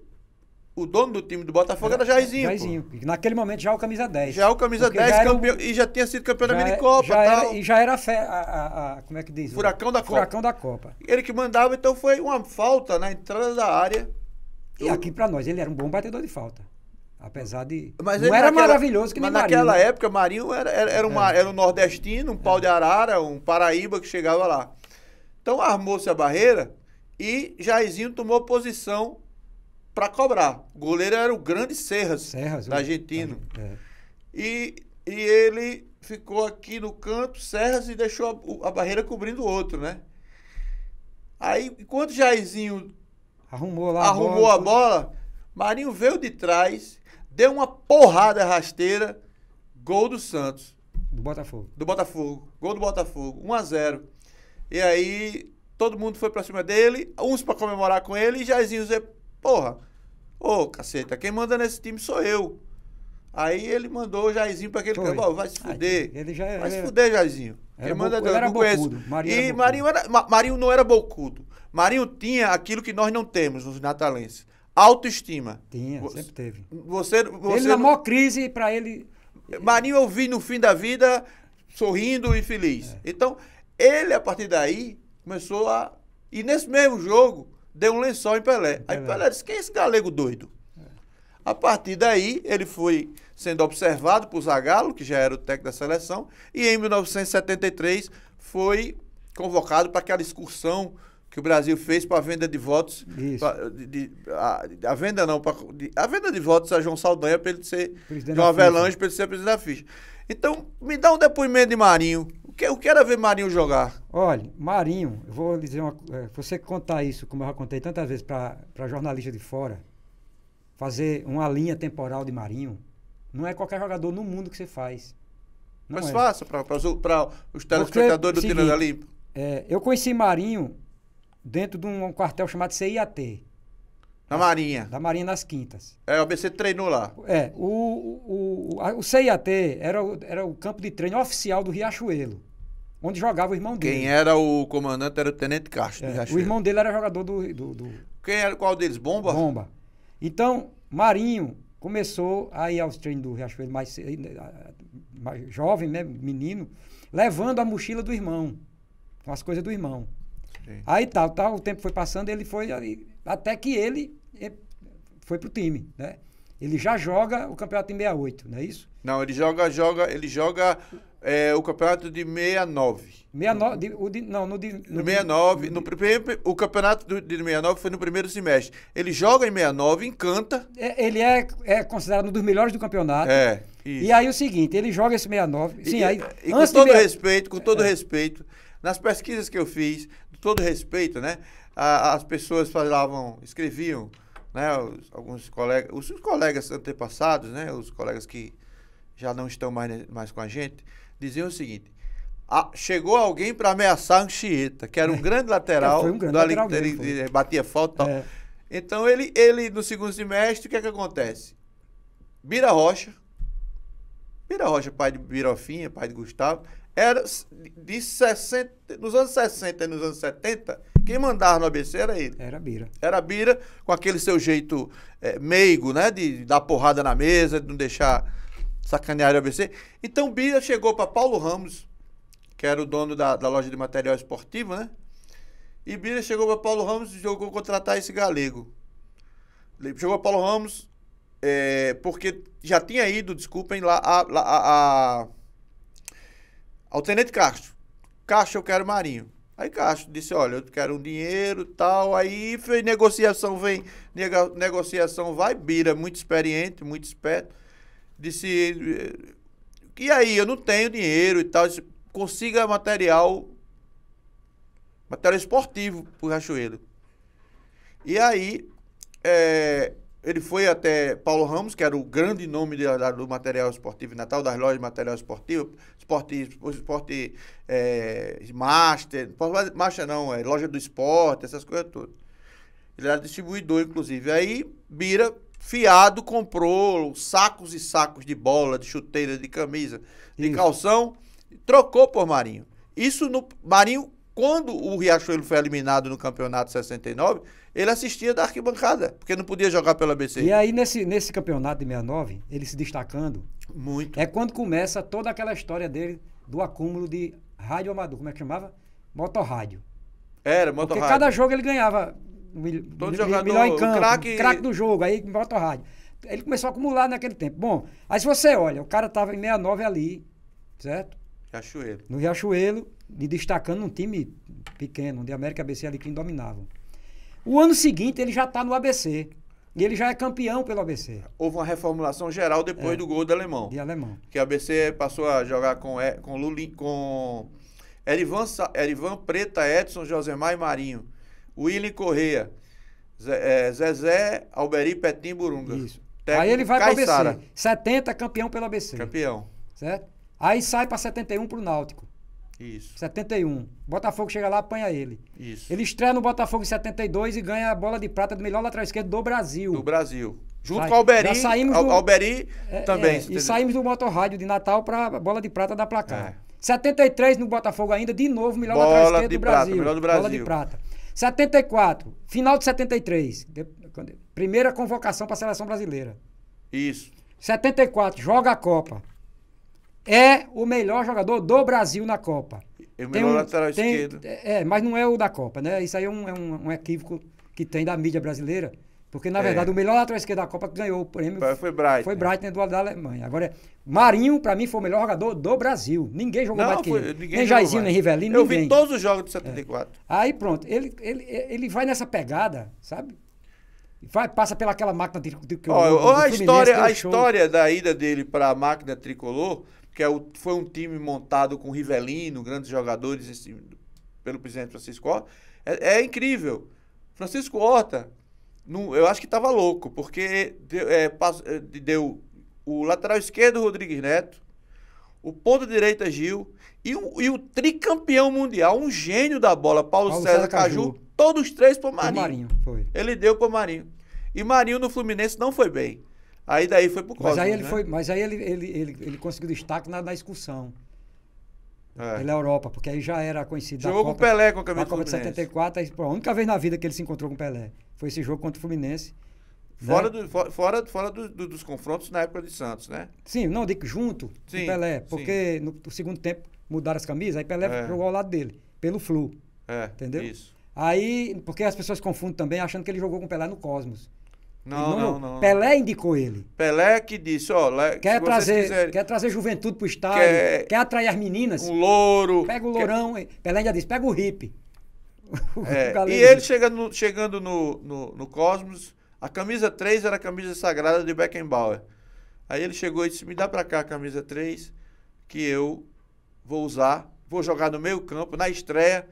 o dono do time do Botafogo era Jairzinho. Jairzinho.
Pô. Naquele momento já é o camisa 10. Já é o camisa 10, já campeão,
o, e já tinha sido campeão da Minicopa. É, já era, e já era a, a, a, a, Como é que diz? Furacão da Copa. Furacão da Copa. Ele que mandava, então foi uma falta na entrada da área. E do... aqui para nós,
ele era um bom batedor de falta. Apesar de. Mas não era naquela, maravilhoso que nem Mas naquela Marinho, né?
época, Marinho era, era, era, uma, é. era um nordestino, um é. pau de arara, um paraíba que chegava lá. Então armou-se a barreira e Jairzinho tomou posição para cobrar. O goleiro era o grande Serras, Serras da Argentina. É. E, e ele ficou aqui no canto, Serras, e deixou a, a barreira cobrindo o outro, né? Aí, enquanto Jairzinho arrumou, lá arrumou a, bola, a bola, Marinho veio de trás, deu uma porrada rasteira, gol do Santos. Do Botafogo. Do Botafogo. Gol do Botafogo. 1 a 0 E aí, todo mundo foi pra cima dele, uns pra comemorar com ele, e Jairzinho porra, Ô, oh, caceta, quem manda nesse time sou eu. Aí ele mandou o Jairzinho pra aquele campo. Vai se fuder. Aí, ele já era, Vai se fuder, Jairzinho. Quem manda Deus, não conheço. Marinho e Marinho, era, Marinho não era bocudo. Marinho tinha aquilo que nós não temos os natalenses. Autoestima. Tinha, sempre teve. Você, você ele na maior crise, pra ele... Marinho eu vi no fim da vida sorrindo e feliz. É. Então, ele, a partir daí, começou a... E nesse mesmo jogo, deu um lençol em Pelé. É Aí Pelé disse: quem é esse galego doido? A partir daí, ele foi sendo observado por Zagallo, que já era o técnico da seleção, e em 1973 foi convocado para aquela excursão que o Brasil fez para a venda de votos. Pra, de, de, a, a, venda não, pra, de, a venda de votos a João Saldanha para ele ser. João Avelange para ele ser presidente da ficha. Então, me dá um depoimento de Marinho, eu quero é ver Marinho jogar.
Olha, Marinho, eu vou dizer uma é, Você contar isso, como eu já contei tantas vezes para jornalista de fora, fazer uma linha temporal de Marinho,
não é qualquer jogador no mundo que você faz. Não Mas é. faça para os é telespectadores Porque, do Tirando Limpo.
É, eu conheci Marinho dentro de um quartel chamado CIAT. Da Marinha. Da Marinha nas
Quintas. É, o ABC treinou lá.
É, o, o, o, o CIAT era, era o campo de treino oficial do Riachuelo onde jogava o irmão dele. Quem
era o comandante era o Tenente Castro. É, o irmão
dele era jogador do, do, do,
Quem era qual deles? Bomba? Bomba. Então,
Marinho começou a ir aos treinos do Riachuelo mais, eh, mais jovem, né, menino, levando a mochila do irmão, com as coisas do irmão. Sim. Aí tal, tal, o tempo foi passando, ele foi até que ele eh, foi pro time, né?
Ele já joga o campeonato em 68, não é isso? Não, ele joga, joga, ele joga é, o campeonato de 69. 69 de, o de, não, no de. No, 69. De, no, primeiro, o campeonato de 69 foi no primeiro semestre. Ele joga em 69, encanta.
É, ele é, é considerado um dos melhores do campeonato. É. Isso. E aí o seguinte, ele joga esse 69.
Sim, e, aí, e com todo respeito, com todo é. respeito, nas pesquisas que eu fiz, com todo respeito, né? A, as pessoas falavam, escreviam, né? Os, alguns colegas, os, os colegas antepassados, né? Os colegas que já não estão mais, mais com a gente, diziam o seguinte: a, ah, chegou alguém para ameaçar Anchieta, que era um grande [laughs] é, lateral, é, um grande lateral ele, mesmo, ele batia falta. É. Então ele, ele no segundo semestre, o que é que acontece? Bira Rocha, Bira Rocha, pai de Birofinha, pai de Gustavo, era de 60, nos anos 60 e nos anos 70, quem mandava no ABC era ele. Era Bira. Era Bira, com aquele seu jeito é, meigo, né? De dar porrada na mesa, de não deixar sacanearam o ABC. Então Bira chegou para Paulo Ramos, que era o dono da, da loja de material esportivo, né? E Bira chegou para Paulo Ramos e jogou contratar esse galego. Chegou para Paulo Ramos, é, porque já tinha ido, desculpem, lá, a, a, a, ao Tenente Castro. Castro, eu quero Marinho. Aí Castro disse, olha, eu quero um dinheiro tal. Aí foi negociação, vem, negociação vai, Bira, muito experiente, muito esperto Disse, e aí, eu não tenho dinheiro e tal. Disse, consiga material, material esportivo pro Rachoeiro. E aí, é, ele foi até Paulo Ramos, que era o grande nome do, do material esportivo Natal, das lojas de material esportivo, esporte, esporte é, master, master não, é, loja do esporte, essas coisas todas. Ele era distribuidor, inclusive. Aí, Bira fiado comprou sacos e sacos de bola, de chuteira, de camisa, de Isso. calção, trocou por Marinho. Isso no Marinho, quando o Riachuelo foi eliminado no campeonato 69, ele assistia da arquibancada, porque não podia jogar pela BC. E
aí nesse, nesse campeonato de 69, ele se destacando, muito. É quando começa toda aquela história dele do acúmulo de rádio amador, como é que chamava? Motorrádio.
Era, motorrádio. Porque cada
jogo ele ganhava
Todo jogador, melhor em campo, craque
do jogo, aí bota o rádio. Ele começou a acumular naquele tempo. Bom, aí se você olha, o cara tava em 69 ali, certo? Riachuelo. No Riachuelo, e destacando num time pequeno, de América ABC ali quem dominavam. O ano seguinte ele já está no ABC. E ele já é campeão pelo ABC. Houve uma reformulação
geral depois é, do gol do Alemão. De Alemão. Que a ABC passou a jogar com, com Lulin, com Erivan, Erivan Preta, Edson, Josemar e Marinho. William Correia, é, Zezé, Alberi, Petim Burunga. Isso. Técnico Aí ele vai para o ABC.
70, campeão pelo ABC. Campeão. Certo? Aí sai para 71 para o Náutico. Isso. 71. Botafogo chega lá, apanha ele. Isso. Ele estreia no Botafogo em 72 e ganha a bola de prata do melhor lateral esquerdo do Brasil. Do Brasil. Junto Sai. com o Alberi. saímos do, Alberi é, é também. É, e saímos do motorrádio de Natal para bola de prata da placar. É. 73 no Botafogo ainda, de novo, melhor bola lateral esquerdo do, prata, Brasil. melhor do Brasil. Bola de prata. 74, final de 73, de, primeira convocação para a seleção brasileira. Isso. 74, joga a Copa. É o melhor jogador do Brasil na Copa.
É o melhor lateral tem, esquerdo. É,
mas não é o da Copa, né? Isso aí é um, é um, um equívoco que tem da mídia brasileira porque, na é. verdade, o melhor lateral esquerdo da Copa que ganhou o prêmio foi Bright. Foi Bright, né? Do lado da Alemanha. Agora, Marinho, para mim, foi o melhor jogador do Brasil. Ninguém jogou não, mais que ele. Nem Jairzinho, nem Rivelino, Eu ninguém. vi todos os jogos do 74. É. Aí, pronto. Ele, ele, ele vai nessa pegada, sabe? Vai, passa pelaquela máquina tricolor. Ó, a história, a história
da ida dele para a máquina tricolor, que é o, foi um time montado com Rivelino, grandes jogadores, pelo presidente Francisco Horta, é, é incrível. Francisco Horta não, eu acho que estava louco, porque deu, é, passou, é, deu o lateral esquerdo, Rodrigues Neto, o ponta direita, Gil, e o, e o, tricampeão mundial, um gênio da bola, Paulo, Paulo César, César Caju, Caju, todos três para Marinho. Marinho foi. Ele deu para Marinho. E Marinho no Fluminense não foi bem. Aí daí foi pro Cosmos, mas aí ele né? foi
Mas aí ele, ele, ele, ele conseguiu destaque na, na excursão. É. Pela Europa, porque aí já era coincidência. Jogou com o Pelé com a camisa do Copa de 74, aí, pô, a única vez na vida que ele se encontrou com o Pelé foi esse jogo contra o Fluminense. Né? Fora,
né? do, fora, fora do, do, dos confrontos na época de Santos, né?
Sim, não, digo junto sim, com o Pelé, porque no, no, segundo tempo mudaram as camisas, aí Pelé é. jogou ao lado dele, pelo Flu.
É, entendeu? Isso.
Aí, porque as pessoas confundem também, achando que ele jogou com o Pelé no Cosmos. Não, não, não, não, Pelé
indicou ele. Pelé que disse, ó, oh, quer trazer, quiserem, quer trazer juventude
pro estádio, quer, quer atrair as meninas. Um louro. Pega o lourão, quer... Pelé já disse, pega o hippie. [laughs] É, e ele
chega chegando no, no, no, Cosmos, a camisa 3 era a camisa sagrada de Beckenbauer. Aí ele chegou e disse: Me dá para cá a camisa 3, que eu vou usar, vou jogar no meio campo, na estreia,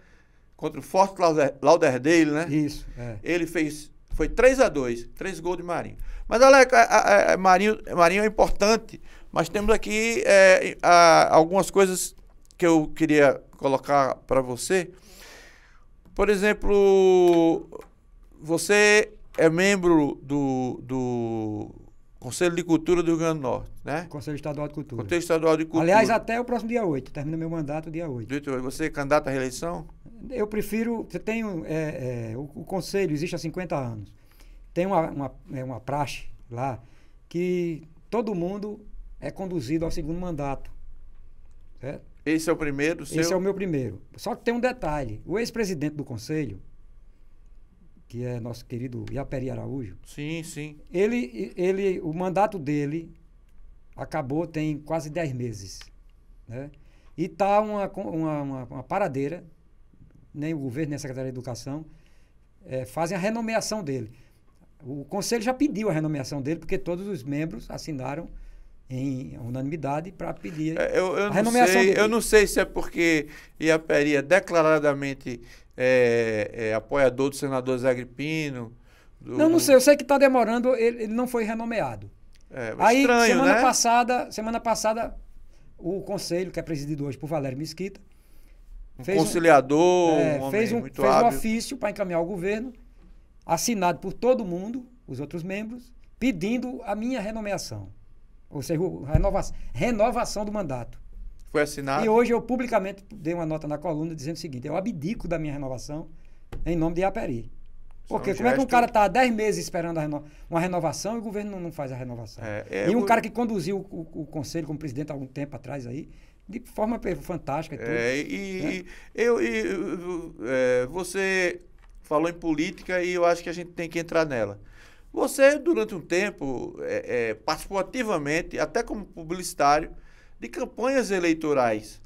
contra o Forte Lauderdale, né? Isso. É. Ele fez foi 3 a 2 3 gols de Marinho. Mas, Alex, a, a, Marinho, Marinho é importante, mas temos aqui é, a, algumas coisas que eu queria colocar para você. Por exemplo, você é membro do, do Conselho de Cultura do Rio Grande do Norte, né? Conselho Estadual de Cultura. Conselho Estadual de Cultura. Aliás, até o
próximo dia 8, termina meu mandato dia 8.
Dito, você é candidato à reeleição?
Eu prefiro, você tem, é, é, o, o, Conselho existe há 50 anos, tem uma, uma, é, uma praxe lá que todo mundo é conduzido ao segundo mandato, certo?
Esse é o primeiro seu? Esse é o
meu primeiro. Só que tem um detalhe, o ex-presidente do Conselho, que é nosso querido Iaperi Araújo.
Sim, sim.
Ele, ele, o mandato dele acabou tem quase 10 meses. Né? E está uma, uma, uma, uma, paradeira, nem o governo, nem a Secretaria de Educação é, fazem a renomeação dele. O Conselho já pediu a renomeação dele, porque todos os membros assinaram em unanimidade para pedir é, eu, eu a renomeação sei, dele. Eu
não sei se é porque Iaperi é declaradamente é, é, apoiador do senador Zé Gripino. Do... Não, não sei,
eu sei que está demorando, ele, ele, não foi renomeado.
É, é, Aí, estranho, semana né?
passada, semana passada, o conselho, que é presidido hoje por Valério Mesquita,
um fez conciliador, um, é, um fez um, fez hábil. um
ofício para encaminhar ao governo, assinado por todo mundo, os outros membros, pedindo a minha renomeação. Ou seja, renovação, renovação do mandato
foi assinado. E hoje
eu publicamente dei uma nota na coluna dizendo o seguinte: eu é abdico da minha renovação em nome de Iaperi. Porque como é que um cara está há 10 meses esperando reno... uma renovação e o governo não, faz a renovação? É, é, e um o... cara que conduziu o, o, o, conselho como presidente há algum tempo atrás aí, de forma fantástica e é, tudo. É, e, né?
e eu, e, é, você falou em política e eu acho que a gente tem que entrar nela. Você, durante um tempo, participou ativamente, até como publicitário, de campanhas eleitorais.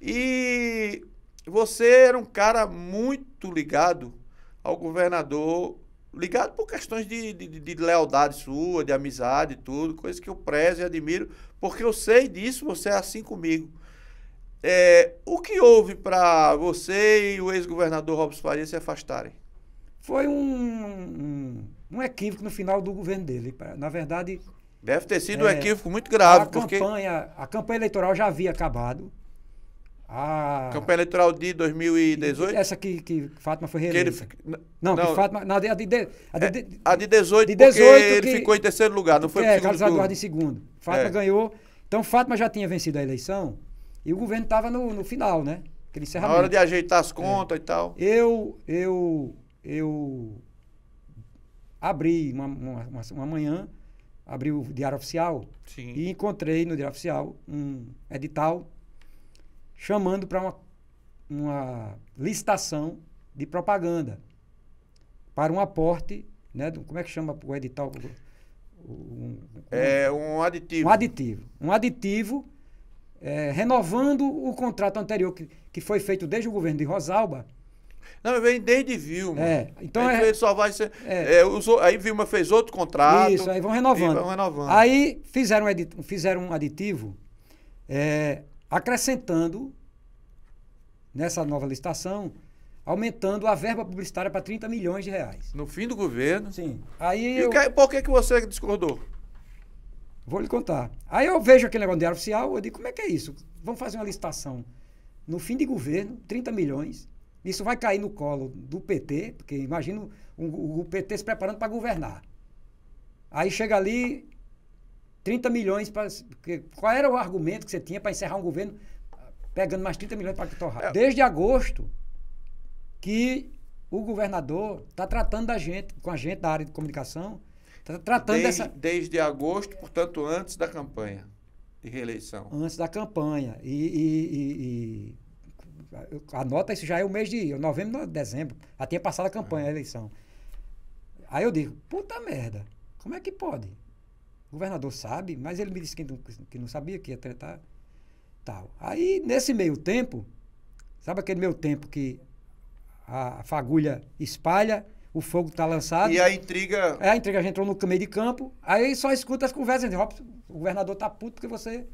E você era um cara muito ligado ao governador, ligado por questões de, de, de lealdade sua, de amizade e tudo, coisa que eu prezo e admiro, porque eu sei disso, você é assim comigo. É, o que houve para você e o ex-governador Robson Faria se afastarem?
Foi um, um, um equívoco no final do governo dele. Na verdade, Deve ter sido é, um equívoco muito grave. A, porque... campanha, a campanha eleitoral já havia acabado.
A... Campanha eleitoral de 2018? Essa que,
que Fátima foi reeleita. ele... Não, não, que Fátima.
Não, a, de, a, de, a, de, é, a de 18, de 18 porque ele ficou em terceiro lugar, não foi é, Carlos turno. Eduardo em segundo. Fátima é.
ganhou. Então Fátima já tinha vencido a eleição e o governo estava no, no final, né? Aquele encerramento. Na hora de
ajeitar as contas é. e tal. Eu,
eu, eu abri uma, uma, uma manhã abri o Diário Oficial Sim. e encontrei no Diário Oficial um edital chamando para uma, uma licitação de propaganda para um aporte, né? Do, como é que chama o edital? Um, um,
é um aditivo. Um aditivo.
Um aditivo é, renovando o contrato anterior que, que foi feito desde o governo de Rosalba não, vem desde
Vilma. É, então é, só vai ser. É, usou, é, aí Vilma fez outro contrato. Isso, aí vão renovando. Vão renovando.
Aí fizeram um, aditivo, fizeram um aditivo é, acrescentando nessa nova licitação, aumentando a verba publicitária para 30 milhões de reais.
No fim do governo? Sim.
Aí e eu... que, por que, que você discordou? Vou lhe contar. Aí eu vejo aquele negócio de oficial, eu digo, como é que é isso? Vamos fazer uma licitação no fim de governo, 30 milhões, isso vai cair no colo do PT, porque imagino o, o PT se preparando para governar. Aí chega ali 30 milhões para. Qual era o argumento que você tinha para encerrar um governo pegando mais 30 milhões para torrar? É. Desde agosto que o governador está tratando da gente, com a gente da área de comunicação, está tratando desde,
dessa. Desde agosto, portanto, antes da campanha de reeleição.
Antes da campanha. E, e, e, e a nota, isso já é o mês de novembro, dezembro. Já tinha passado a campanha, ah. a eleição. Aí eu digo, puta merda, como é que pode? O governador sabe, mas ele me disse que não, que não sabia, que ia tratar Tal. Aí, nesse meio tempo, sabe aquele meio tempo que a fagulha espalha, o fogo está lançado. E a
intriga.
É, a intriga já entrou no meio de campo. Aí só escuta as conversas. o governador tá puto porque você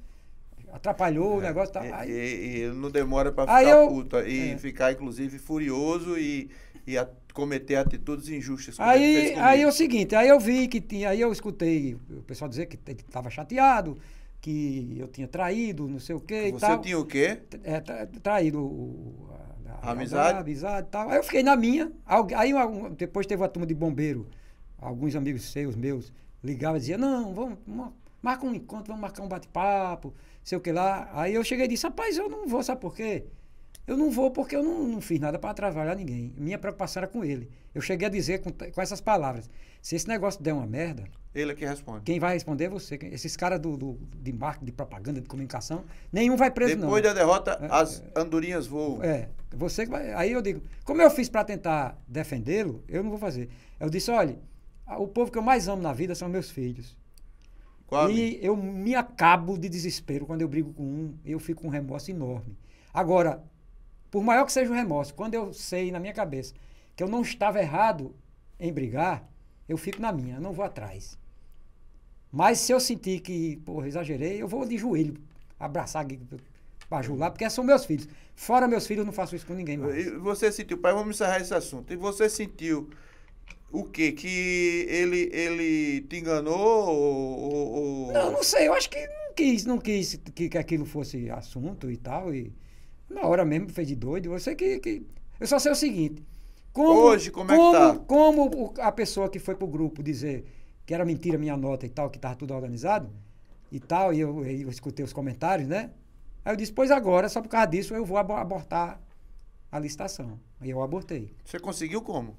atrapalhou é, o negócio. Tá, e, é, aí...
e, e não demora para ficar eu, puto e é. ficar, inclusive, furioso e, e a, cometer atitudes injustas. Aí, aí é o
seguinte, aí eu vi que tinha, aí eu escutei o pessoal dizer que estava chateado, que eu tinha traído, não sei o quê Você e tal. Você tinha o quê? É, traído o,
a, amizade. amizade e tal. Aí eu fiquei na
minha. Aí depois teve uma turma de bombeiro, alguns amigos seus, meus, ligavam e diziam, não, vamos, vamos marca um encontro, vamos marcar um bate-papo sei o que lá. Aí eu cheguei e disse, rapaz, eu não vou, sabe por quê? Eu não vou porque eu não, não fiz nada para atrapalhar ninguém. Minha preocupação era com ele. Eu cheguei a dizer com, com essas palavras: se esse negócio der uma merda.
Ele é que responde.
Quem vai responder é você. Esses caras do, do, de marketing, de propaganda, de comunicação, nenhum vai preso, Depois não. Depois da derrota, é, as
é. andorinhas voam. É.
Você vai, Aí eu digo: como eu fiz para tentar defendê-lo, eu não vou fazer. Eu disse: olha, o povo que eu mais amo na vida são meus filhos. E eu me acabo de desespero quando eu brigo com um, eu fico com um remorso enorme. Agora, por maior que seja o remorso, quando eu sei na minha cabeça que eu não estava errado em brigar, eu fico na minha, não vou atrás. Mas se eu sentir que, porra, exagerei, eu vou de joelho abraçar, bajular, porque são meus filhos. Fora meus filhos, eu não faço isso com ninguém mais.
E você sentiu, pai, vamos encerrar esse assunto. E você sentiu o quê? Que ele, ele te enganou ou, ou... Não, não sei. Eu acho
que não quis, não quis que, que aquilo fosse assunto e tal. E na hora mesmo fez de doido. Eu sei que... que... Eu só sei o seguinte. Como, Hoje, como, como é que tá? Como a pessoa que foi pro grupo dizer que era mentira minha nota e tal, que tava tudo organizado e tal, e eu, eu escutei os comentários, né? Aí eu disse, pois agora, só por causa disso, eu vou abortar a licitação. Aí eu abortei. Você conseguiu como?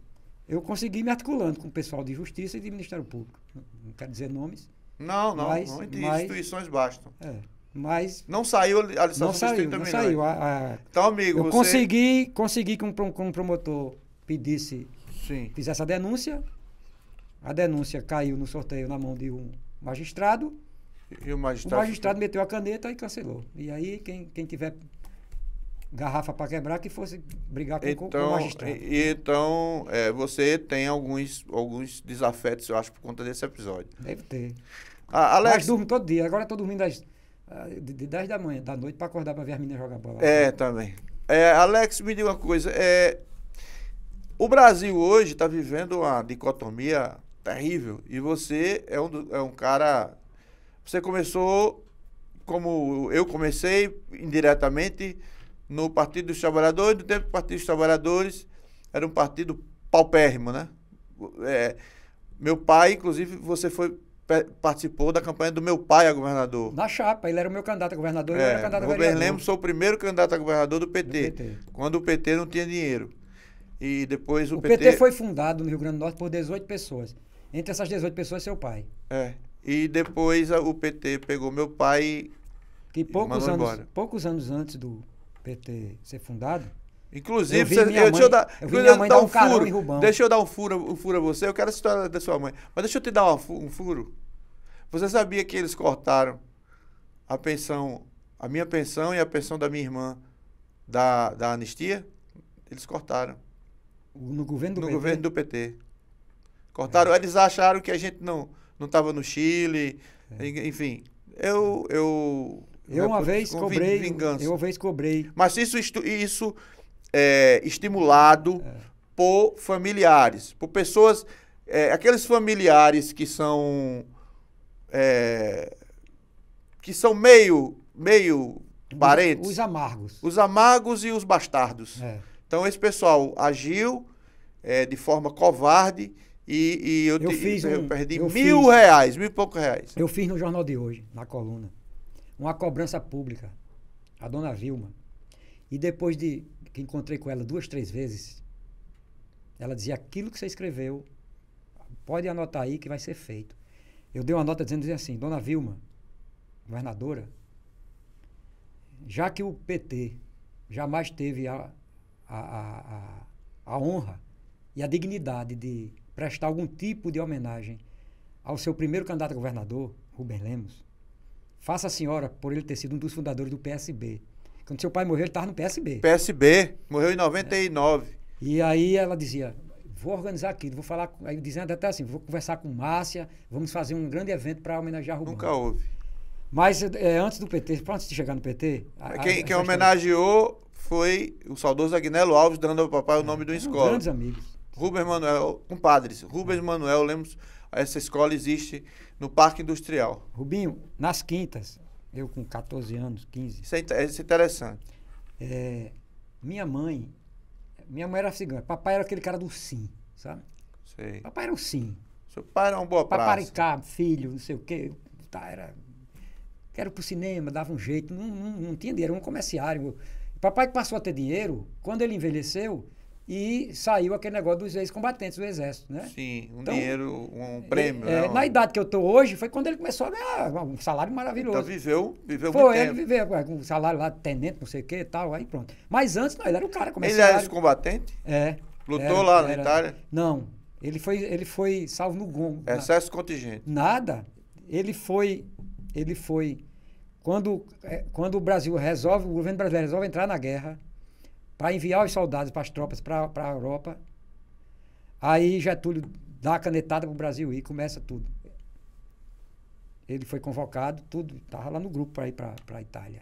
eu consegui me articulando com o pessoal de Justiça e de Ministério Público. Não quero dizer nomes.
Não, não. Mas, não mas, instituições bastam. É, mas não saiu a licitação não saiu, não saiu. A, a, então, amigo, eu você... consegui,
consegui que um, um promotor pedisse, Sim. fizesse a denúncia. A denúncia caiu no sorteio na mão de um
magistrado. E o magistrado? O magistrado meteu a
caneta e cancelou. E aí, quem, quem tiver garrafa para quebrar que fosse brigar com, então, com o então, magistrado.
E, então, é, você tem alguns, alguns desafetos, eu acho, por conta desse episódio. Deve ter.
Ah, Alex... Mas durmo todo dia. Agora estou dormindo das ah, de, de 10 da manhã, da noite, para acordar para ver as meninas jogar bola. É, também.
É, Alex, me diga uma coisa. É, o Brasil hoje está vivendo uma dicotomia terrível. E você é um, é um cara... Você começou como eu comecei, indiretamente no Partido dos Trabalhadores, no tempo do Partido dos Trabalhadores era um partido paupérrimo, né? É, meu pai, inclusive, você foi participou da campanha do meu pai a governador. Na chapa, ele era o meu candidato a governador, é, eu era candidato a governador. Lemos sou o primeiro candidato a governador do PT, do PT, quando o PT não tinha dinheiro. E depois o, o PT... PT foi
fundado no Rio Grande do Norte por 18 pessoas. Entre essas 18 pessoas, seu pai.
É. E depois o PT pegou meu pai que poucos anos,
poucos anos antes do, PT ser fundado. Inclusive, eu, você, eu, mãe, dar, eu dar um, um furo. Deixa
eu dar um furo, um furo a você. Eu quero a história da sua mãe. Mas deixa eu te dar um furo. Você sabia que eles cortaram a pensão, a minha pensão e a pensão da minha irmã da, da anistia? Eles cortaram. No governo do no PT? No governo do PT. Cortaram. É. Eles acharam que a gente não não estava no Chile. É. Enfim, eu, eu eu né, uma vez cobrei. Vingança. Eu uma vez cobrei. Mas isso, isso é estimulado é. por familiares, por pessoas. É, aqueles familiares que são. É, que são meio. meio parentes. Os
amargos.
Os amargos e os bastardos. É. Então esse pessoal agiu é, de forma covarde e, e eu, eu, te, eu, um, eu perdi mil fiz, reais, mil e poucos reais.
Eu fiz no jornal de hoje, na coluna uma cobrança pública, a dona Vilma. E depois de que encontrei com ela duas, três vezes, ela dizia: aquilo que você escreveu, pode anotar aí que vai ser feito. Eu dei uma nota dizendo assim: Dona Vilma, governadora, já que o PT jamais teve a, a, a, a honra e a dignidade de prestar algum tipo de homenagem ao seu primeiro candidato a governador, Rubem Lemos, Faça a senhora por ele ter sido um dos fundadores do PSB. Quando seu pai morreu, ele estava no PSB.
PSB, morreu em 99. É. E aí ela dizia:
vou organizar aquilo, vou falar. Aí dizendo até assim: vou conversar com Márcia, vamos fazer um grande evento para homenagear Rubão. Nunca houve. Mas é, antes do PT, antes de chegar no PT. A, quem, quem
homenageou foi o saudoso Agnello Alves, dando ao papai é, o nome de uma escola. Grandes amigos. Rubens Manuel, compadres. Rubens Manuel Lemos, essa escola existe no Parque Industrial.
Rubinho, nas quintas, eu com 14 anos, 15.
Isso é, isso é interessante.
É, minha mãe, minha mãe era cigana. Papai era aquele cara do sim, sabe? Sei. Papai era o sim. Seu pai era uma boa Paparicá, praça. Paparicá, filho, não sei o quê. Tá, era... Quero pro cinema, dava um jeito. Não, não, não tinha dinheiro, era um comerciário. Papai passou a ter dinheiro, quando ele envelheceu, e saiu aquele negócio dos ex-combatentes do Exército,
né? Sim, um então, dinheiro, um prêmio. É, né? é na
idade que eu estou hoje, foi quando ele começou a ganhar
um salário maravilhoso. Então viveu, viveu foi, muito é, ele
viveu é, com um salário lá de tenente, não sei o que e tal, aí pronto. Mas antes, não, ele era um cara comercial. Ele era ex-combatente?
É. Lutou era, lá na Itália?
Não, ele foi, ele foi salvo no Gongo. Excesso na, contingente?
Nada.
Ele foi, ele foi, quando, quando o Brasil resolve, o governo brasileiro resolve entrar na guerra para enviar os soldados para as tropas para a Europa. Aí Getúlio dá a canetada para o Brasil e começa tudo. Ele foi convocado, tudo, estava lá no grupo para ir para a Itália.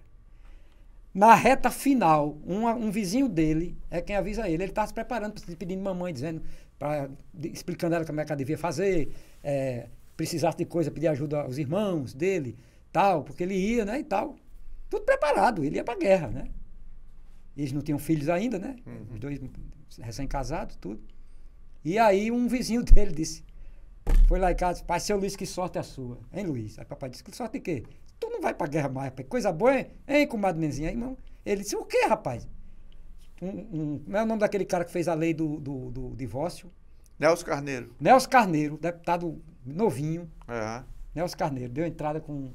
Na reta final, um, um vizinho dele é quem avisa ele. Ele estava se preparando, pedindo mamãe, dizendo, pra, explicando a ela como é que ela devia fazer, é, precisasse de coisa, pedir ajuda aos irmãos dele, tal, porque ele ia, né, e tal. Tudo preparado, ele ia para a guerra, né? Eles não tinham filhos ainda, né? Uhum. Os dois recém-casados, tudo. E aí um vizinho [laughs] dele disse, foi lá em casa, pai, seu Luiz, que sorte a é sua. Hein, Luiz? Aí papai disse, que sorte de quê? Tu não vai pra guerra mais, Coisa boa, hein? Hein, comadre Nenzinha? Aí, irmão, ele disse, o quê, rapaz? Um, um, como é o nome daquele cara que fez a lei do, do, do divórcio? Nelson Carneiro. Nelson Carneiro, deputado novinho. É. Nelson Carneiro deu entrada com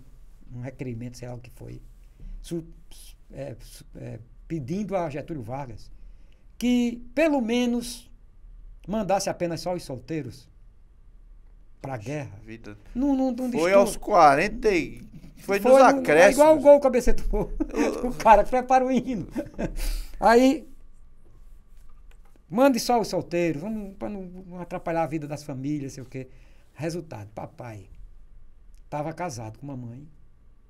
um requerimento, sei lá o que foi. Su, é, su, é, pedindo a Getúlio Vargas que, pelo menos, mandasse apenas só os solteiros para a
guerra. Vida. Não, não, não foi aos 40 e... Foi, foi nos é acréscimos. igual
o gol cabeceto. [laughs] o cara prepara o hino. Aí, mande só os solteiros, para não, não atrapalhar a vida das famílias, sei o quê. Resultado, papai estava casado com mamãe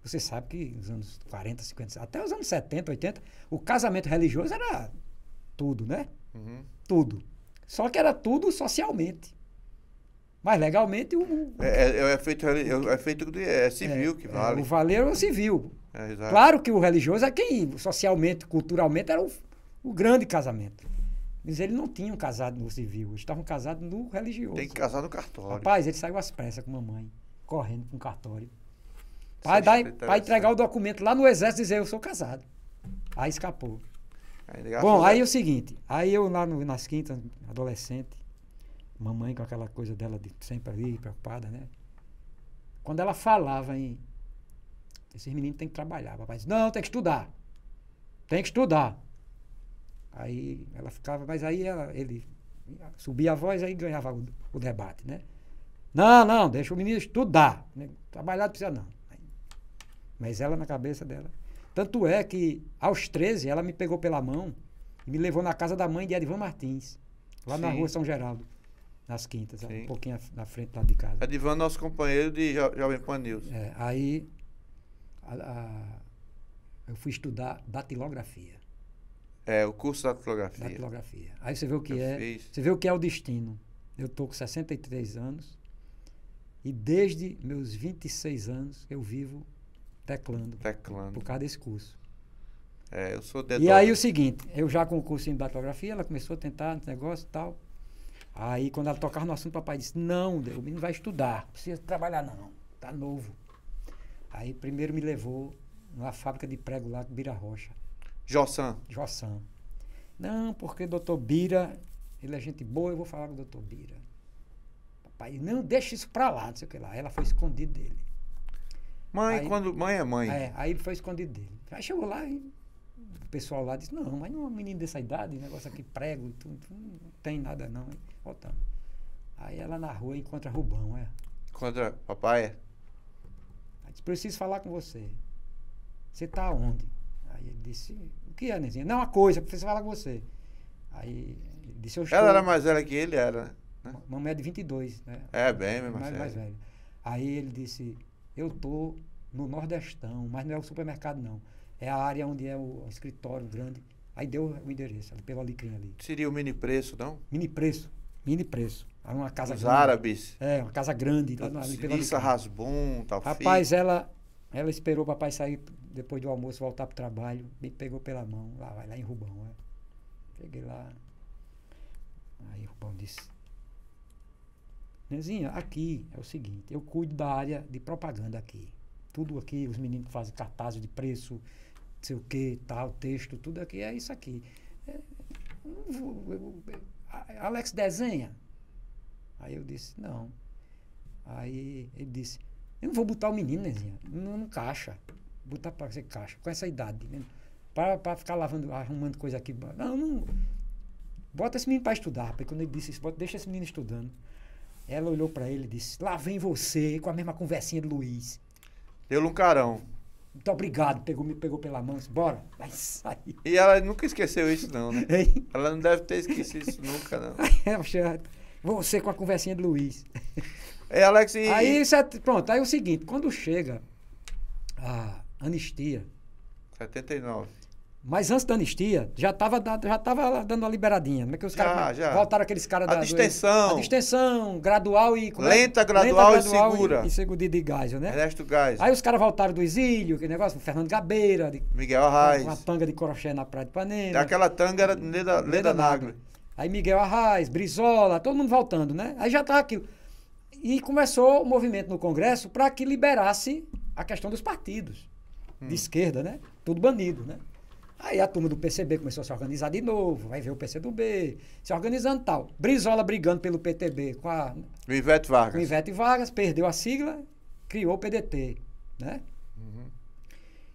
você sabe que nos anos 40, 50, até os anos 70, 80, o casamento religioso era
tudo, né? Uhum.
Tudo. Só que era tudo socialmente. Mas legalmente o. o
é, é, é, feito, é feito é civil é, que é, vale. o
valeiro é o civil. É, claro que o religioso é quem, socialmente, culturalmente, era o, o grande casamento. Mas eles não tinham casado no civil, eles estavam casados no religioso. Tem que casar
no cartório. Rapaz,
ele saiu às pressas com a mamãe, correndo com o cartório.
Para, é dar, para entregar
o documento lá no exército e dizer eu sou casado. Aí escapou. Aí, Bom, aí é o seguinte, aí eu lá no, nas quintas, adolescente, mamãe com aquela coisa dela de sempre ali, preocupada, né? Quando ela falava em esses meninos têm que trabalhar, papai disse, não, tem que estudar. Tem que estudar. Aí ela ficava, mas aí ela, ele subia a voz aí ganhava o, o debate, né? Não, não, deixa o menino estudar. Né? Trabalhar não precisa não. Mas ela na cabeça dela. Tanto é que, aos 13, ela me pegou pela mão e me levou na casa da mãe de Edvan Martins, lá Sim. na rua São Geraldo, nas quintas, Sim. um pouquinho na frente lá de casa.
Edvan, nosso companheiro de jo Jovem Pan News. É,
aí a, a, eu fui estudar datilografia.
É, o curso da datilografia. Datilografia. Aí você vê o que eu é. Fiz.
Você vê o que é o destino. Eu estou com 63 anos e desde meus 26 anos eu vivo Teclando. Teclando. Por causa desse curso.
É, eu sou dedo. E aí o seguinte,
eu já com o curso em datilografia, ela começou a tentar negócio e tal. Aí quando ela tocava no assunto, o papai disse, não, o menino vai estudar, não precisa trabalhar não, tá novo. Aí primeiro me levou na fábrica de prego lá, Bira Rocha. Jossan. Jossan. Não, porque doutor Bira, ele é gente boa, eu vou falar com o doutor Bira. Papai, não, deixa isso pra lá, não sei o que lá. Ela foi escondida dele.
Mãe, aí, quando mãe é mãe. É,
aí foi escondido dele. Aí chegou lá e o pessoal lá disse, não, mas não é um menino dessa idade, negócio aqui, prego, tudo, tu, não tem nada não. Aí, voltamos. Aí ela na rua encontra Rubão, é.
Encontra papai?
Aí disse, preciso falar com você. Você tá onde? Aí ele disse, o que é, Nezinha? Não, uma coisa, preciso falar com você. Aí ele disse, eu estou... Ela era mais velha que ele, era, né? Mamãe é de 22, né? É, bem, é mais, mais é. velha. Aí ele disse, eu estou no Nordestão, mas não é o supermercado, não. É a área onde é o, escritório grande. Aí deu o endereço, ali pelo Alecrim ali.
Seria o mini preço, não? Mini preço,
mini preço. Era uma casa Os grande. árabes. É, uma casa grande. Lá, ali tal. Rapaz, ela, ela esperou o papai sair depois do almoço, voltar para o trabalho. Me pegou pela mão, lá, vai lá em Rubão. É. Cheguei lá. Aí Rubão disse, Nezinha, aqui é o seguinte, eu cuido da área de propaganda aqui. Tudo aqui, os meninos que fazem cartazes de preço, sei o que, tal, texto, tudo aqui, é isso aqui. É, eu, eu, eu, Alex desenha. Aí eu disse, não. Aí ele disse, eu não vou botar o menino, Nezinha, não, caixa. Botar para ser caixa, com essa idade. Né? Para ficar lavando, arrumando coisa aqui. Não, não. Bota esse menino para estudar. Porque quando ele disse isso, bota, deixa esse menino estudando. Ela olhou para ele e disse: Lá vem você com a mesma conversinha de
Luiz. Deu carão
Muito obrigado. Pegou, me pegou pela mão disse, bora, vai sair.
E ela nunca esqueceu isso, não, né? [laughs] ela não deve ter esquecido isso nunca, não. [laughs]
É, você com a conversinha de Luiz. É, Alex, e... Aí, é, pronto, aí é o seguinte, quando chega
a anistia... 79.
Mas antes da anistia, já estava já tava dando uma liberadinha. Como é que os caras voltaram aqueles caras da. distensão. Do, a distensão, gradual e. É? Lenta, é? gradual, Lenta, gradual e segura. E, e segura de, de gás, né? Ernesto Gás. Aí os caras voltaram do exílio, que negócio, Fernando Gabeira. De,
Miguel Arraes. Uma,
tanga de crochê na Praia de Panema. Aquela
tanga era Leda, Leda, Leda
Aí Miguel Arraes, Brizola, todo mundo voltando, né? Aí já estava aquilo. E começou o movimento no Congresso para que liberasse a questão dos partidos. Hum. De esquerda, né? Tudo banido, né? Aí a turma do PCB começou a se organizar de novo, vai ver o PCdoB, se organizando tal. Brizola brigando pelo PTB com a.
O Ivete Vargas. Com
Ivete Vargas, perdeu a sigla, criou o PDT. Né? Uhum.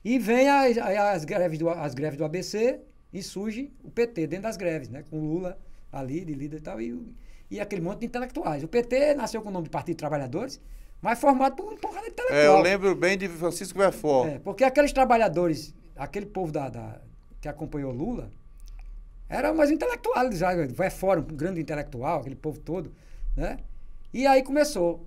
E vem as, greves do, as greves do ABC e surge o PT dentro das greves, né? com Lula ali de líder e tal, e, e aquele monte de intelectuais. O PT nasceu com o nome de Partido de Trabalhadores, mas formado por um porrada de intelectual. É, eu lembro
bem de Francisco Verfó. É,
porque aqueles trabalhadores, aquele povo da, da que acompanhou Lula, era mais intelectual, já Vai fora, um grande intelectual, aquele povo todo, né? E aí começou.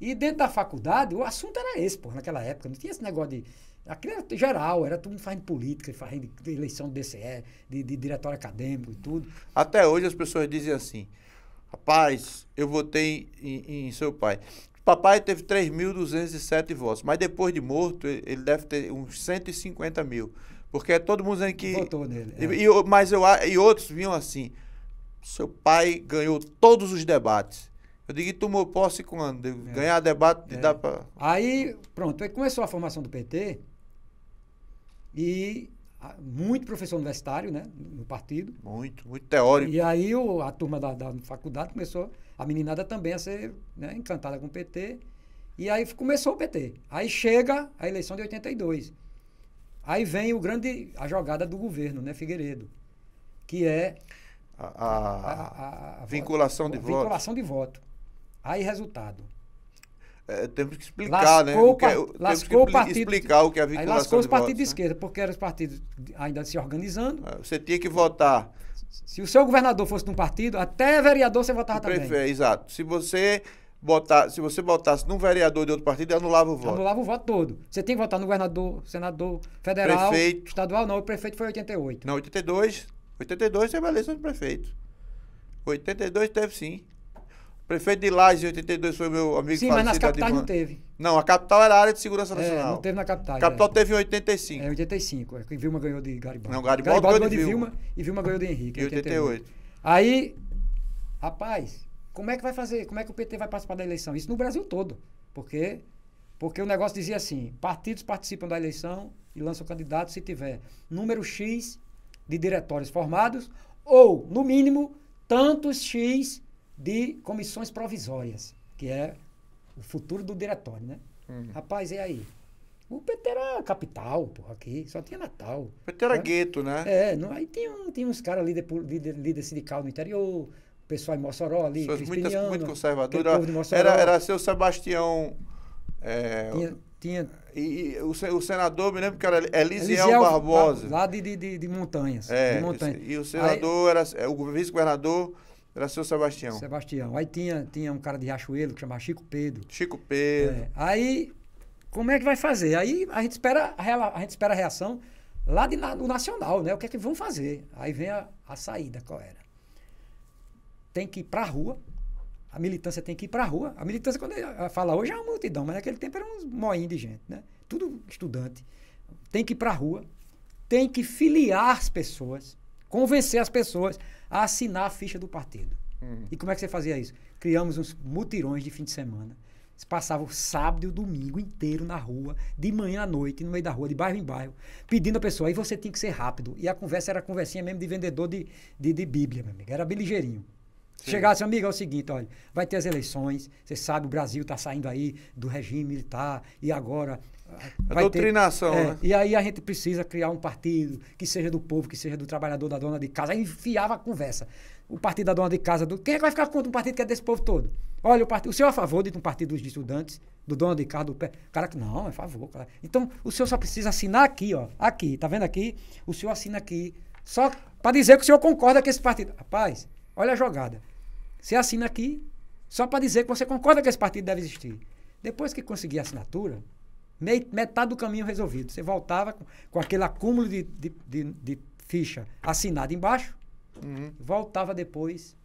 E dentro da faculdade, o assunto era esse, pô, naquela época. Não tinha esse negócio de. Aquilo era geral, era tudo fazendo política, fazendo eleição do DCE, de, de diretório acadêmico e
tudo. Até hoje as pessoas dizem assim: rapaz, eu votei em, em seu pai. Papai teve 3.207 votos, mas depois de morto, ele deve ter uns 150 mil. Porque é todo mundo dizendo que. Votou nele. É. E, e, mas eu, e outros vinham assim: seu pai ganhou todos os debates. Eu digo, e tomou posse quando? É. Ganhar debate é. dá para. Aí, pronto, aí começou a formação do PT e muito
professor universitário, né, no partido. Muito, muito teórico. E aí o, a turma da, da faculdade começou, a meninada também a ser né, encantada com o PT. E aí começou o PT. Aí chega a eleição de 82. Aí vem o grande, a jogada do governo, né, Figueiredo, que é
a, a, a, a vinculação de voto. Vinculação
de voto. Aí
resultado. É, temos que explicar, lascou, né? O que é, lascou que o partido, explicar o que é a vinculação aí lascou né? os partidos de
esquerda, né? porque eram os partidos ainda se
organizando. Ah, você tinha que votar. Se o seu governador fosse de um partido, até vereador você votava também. Prefeito, é, exato. Se você botar, se você botasse num vereador de outro partido, anulava o voto.
Anulava o voto todo. Você tem que votar no governador, senador, federal, prefeito.
estadual, não. O prefeito foi em 88. Não, 82. 82 teve a eleição de prefeito. 82 teve sim. O prefeito de Lages em 82 foi meu amigo Sim, mas nas capitais não teve. Não, a capital era a área de segurança nacional. É, não teve na capital. A capital é. teve
em 85. É, 85. É, Vilma ganhou de Garibaldi. Não, Garibaldi, Garibaldi ganhou de Vilma. Vilma. E Vilma ganhou de Henrique. Em 88. 88. Aí, rapaz, como é que vai fazer? Como é que o PT vai participar da eleição? Isso no Brasil todo. Porque, porque o negócio dizia assim: partidos participam da eleição e lançam candidato se tiver número X de diretórios formados ou, no mínimo, tantos X de comissões provisórias, que é o futuro do diretório, né? Hum. Rapaz, e aí? O PT era capital, porra, aqui. Só tinha Natal. O PT era né? gueto,
né? É, não,
aí tinha, tinha uns caras líder, líder, líder sindical no interior, pessoal em Mossoró
ali, Pessoas muitas, muito conservadora. Era, era seu Sebastião... É, tinha, tinha e, e o, o, senador, me lembro que era Elisiel, Elisiel Barbosa. Lá de, de,
de montanhas. É, de montanha. E o senador
Aí, era... É, o vice-governador... Era seu Sebastião.
Sebastião. Aí tinha, tinha um cara de Riachuelo que chamava Chico Pedro. Chico Pedro. É. Aí, como é que vai fazer? Aí a gente espera a, a gente espera a reação lá de, do Nacional, né? O que é que vão fazer? Aí vem a, a saída, qual era? tem que ir para a rua. A militância tem que ir para a rua. A militância, quando fala hoje, é uma multidão, mas naquele tempo era um moinho de gente, né? Tudo estudante. Tem que ir para a rua, tem que filiar as pessoas, convencer as pessoas a assinar a ficha do partido. Hum. E como é que você fazia isso? Criamos uns mutirões de fim de semana. Você passava o sábado e o domingo inteiro na rua, de manhã à noite, no meio da rua, de bairro em bairro, pedindo a pessoa. Aí você tinha que ser rápido. E a conversa era a conversinha mesmo de vendedor de, de, de Bíblia, meu amigo. Era bem ligeirinho. Chegasse, assim, amigo, é o seguinte, olha, vai ter as eleições, você sabe, o Brasil está saindo aí do regime militar e agora...
Ah, a vai doutrinação, ter, é, né?
E aí a gente precisa criar um partido que seja do povo, que seja do trabalhador, da dona de casa. Aí enfiava a conversa. O partido da dona de casa... Do, quem é que vai ficar contra um partido que é desse povo todo? Olha, o, partido, o senhor é a favor de um partido dos estudantes, do dono de casa, do pé. Cara, não, é a favor. Cara. Então, o senhor só precisa assinar aqui, ó. Aqui, tá vendo aqui? O senhor assina aqui. Só para dizer que o senhor concorda com esse partido. Rapaz, olha a jogada. Você assina aqui só para dizer que você concorda que esse partido deve existir. Depois que conseguir a assinatura, metade do caminho resolvido. Você voltava com, com aquele acúmulo de, de, de, de ficha assinada embaixo, uhum. voltava depois.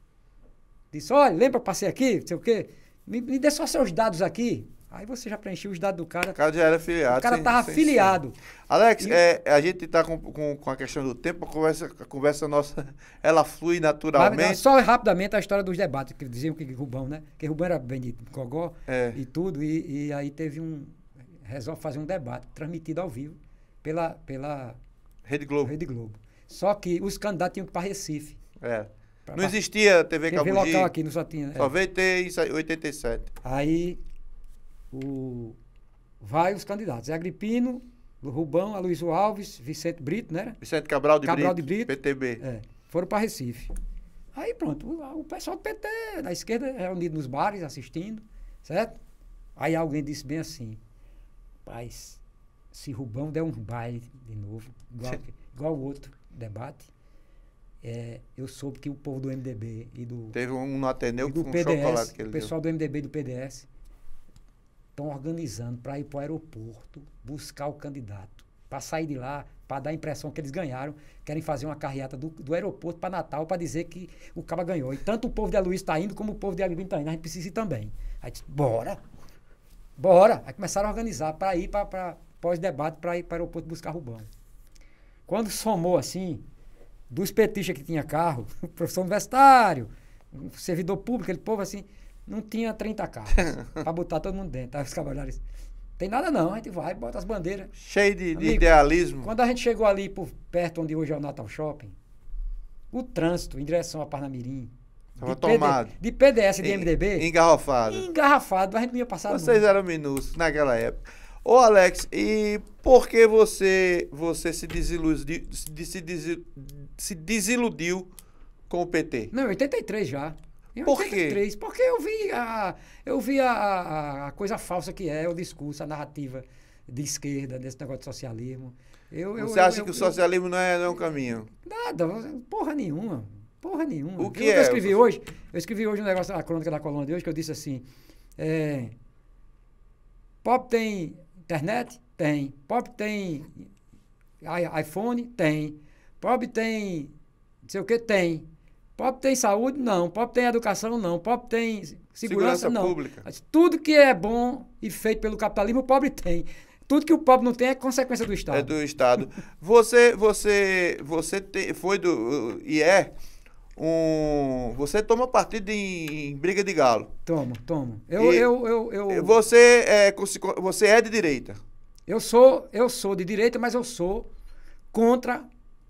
Disse, olha, lembra que eu passei aqui, não sei o quê? Me, me dê só seus dados aqui.
Aí você já preencheu os dados do cara. O cara já era filiado. O cara estava filiado. Alex, e... é, a gente está com, com, com, a questão do tempo, a conversa, a conversa nossa, [laughs] ela flui naturalmente. Mas, só
rapidamente a história dos debates, que diziam que Rubão, né? Que Rubão era bem de Cogó é. e tudo, e, e, aí teve um... Resolve fazer um debate transmitido ao vivo pela... pela Rede Globo. Rede Globo. Só que os candidatos tinham que ir para Recife. É. Pra não existia TV, TV Cabugi. local aqui, não só tinha. É. Só é. veio
ter 87. Aí o,
vai os candidatos. É Agripino, Rubão, Aloysio Alves, Vicente Brito, né? Vicente Cabral de Cabral Brito. de Brito. PTB. É, foram para Recife. Aí pronto, o, o pessoal do PT, da esquerda, reunido nos bares, assistindo, certo? Aí alguém disse bem assim, rapaz, se Rubão der um baile de novo, igual, igual o outro debate, é, eu soube que o povo do MDB e do. Teve um
no Ateneu do com PDS, chocolate que ele O pessoal
deu. do MDB e do PDS estão organizando para ir para o aeroporto buscar o candidato. Para sair de lá, para dar a impressão que eles ganharam, querem fazer uma carreata do, do aeroporto para Natal para dizer que o Caba ganhou. E tanto o povo de Luiz está indo, como o povo de Agribino está indo. A gente precisa ir também. Aí disse, bora! Bora! Aí começaram a organizar para ir para pós-debate, para ir para o aeroporto buscar Rubão. Quando somou assim, dos petistas que tinha carro, [laughs] professor universitário, servidor público, aquele povo assim, não tinha 30 carros para botar todo mundo dentro. Tá? os cavalheiros. tem nada não, a gente vai, bota as bandeiras. Cheio de, Amigo, de idealismo. Quando a gente chegou ali por perto onde hoje é o Natal Shopping, o trânsito em direção a Parnamirim, Tava de tomado. PD, de PDS e de
MDB. Engarrafado. Engarrafado, a gente não ia passar Vocês nunca. eram minúsculos naquela época. Ô Alex, e por que você, você se, desiludiu, se, se desiludiu com o PT? Não, em 83 já. Em Por 83,
quê? Porque eu vi, a, eu vi a, a coisa falsa que é o discurso, a narrativa de esquerda, desse negócio de socialismo.
Eu, eu, Você acha eu, que o socialismo não, é, não é um caminho? Nada,
porra nenhuma. Porra nenhuma. O que, é? eu escrevi Você...
hoje? Eu escrevi hoje
um negócio na crônica da coluna de hoje que eu disse assim: é, Pop tem internet? Tem. Pop tem iPhone? Tem. Pop tem não sei o que? Tem. Pobre tem saúde? Não. Pobre tem educação? Não. Pobre tem segurança? segurança não. Pública. Tudo que é bom e feito pelo capitalismo, o pobre
tem. Tudo que o pobre não tem é consequência do é Estado. É do Estado. você você, você te, foi do. Uh, e é um. Você toma partido em, em briga de galo.
Tomo, tomo. Eu, eu, eu, eu,
Você, é, você é de direita. Eu sou, eu sou de direita, mas eu sou contra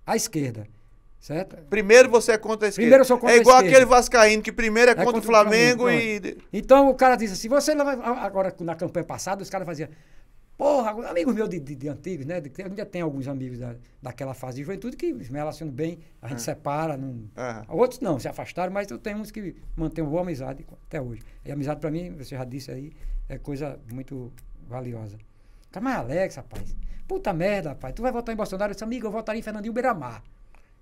a esquerda. Certo? Primeiro você é contra a esquerda. Primeiro eu sou contra é igual aquele
vascaíno que primeiro é, é contra, contra, o Flamengo, Flamengo e... Então o cara diz assim, você não vai... Agora, na campanha passada, os caras faziam... Porra, amigos meus de, de, de antigos, né? Eu ainda tenho alguns amigos da, daquela fase de juventude que me relacionam bem, a gente é. separa. Não... É. Outros não, se afastaram, mas eu tenho uns que mantêm uma boa amizade até hoje. E amizade para mim, você já disse aí, é coisa muito valiosa. tá mas Alex, rapaz, puta merda, rapaz, tu vai votar em Bolsonaro? Eu disse, amigo, eu votaria em Fernandinho Beiramar.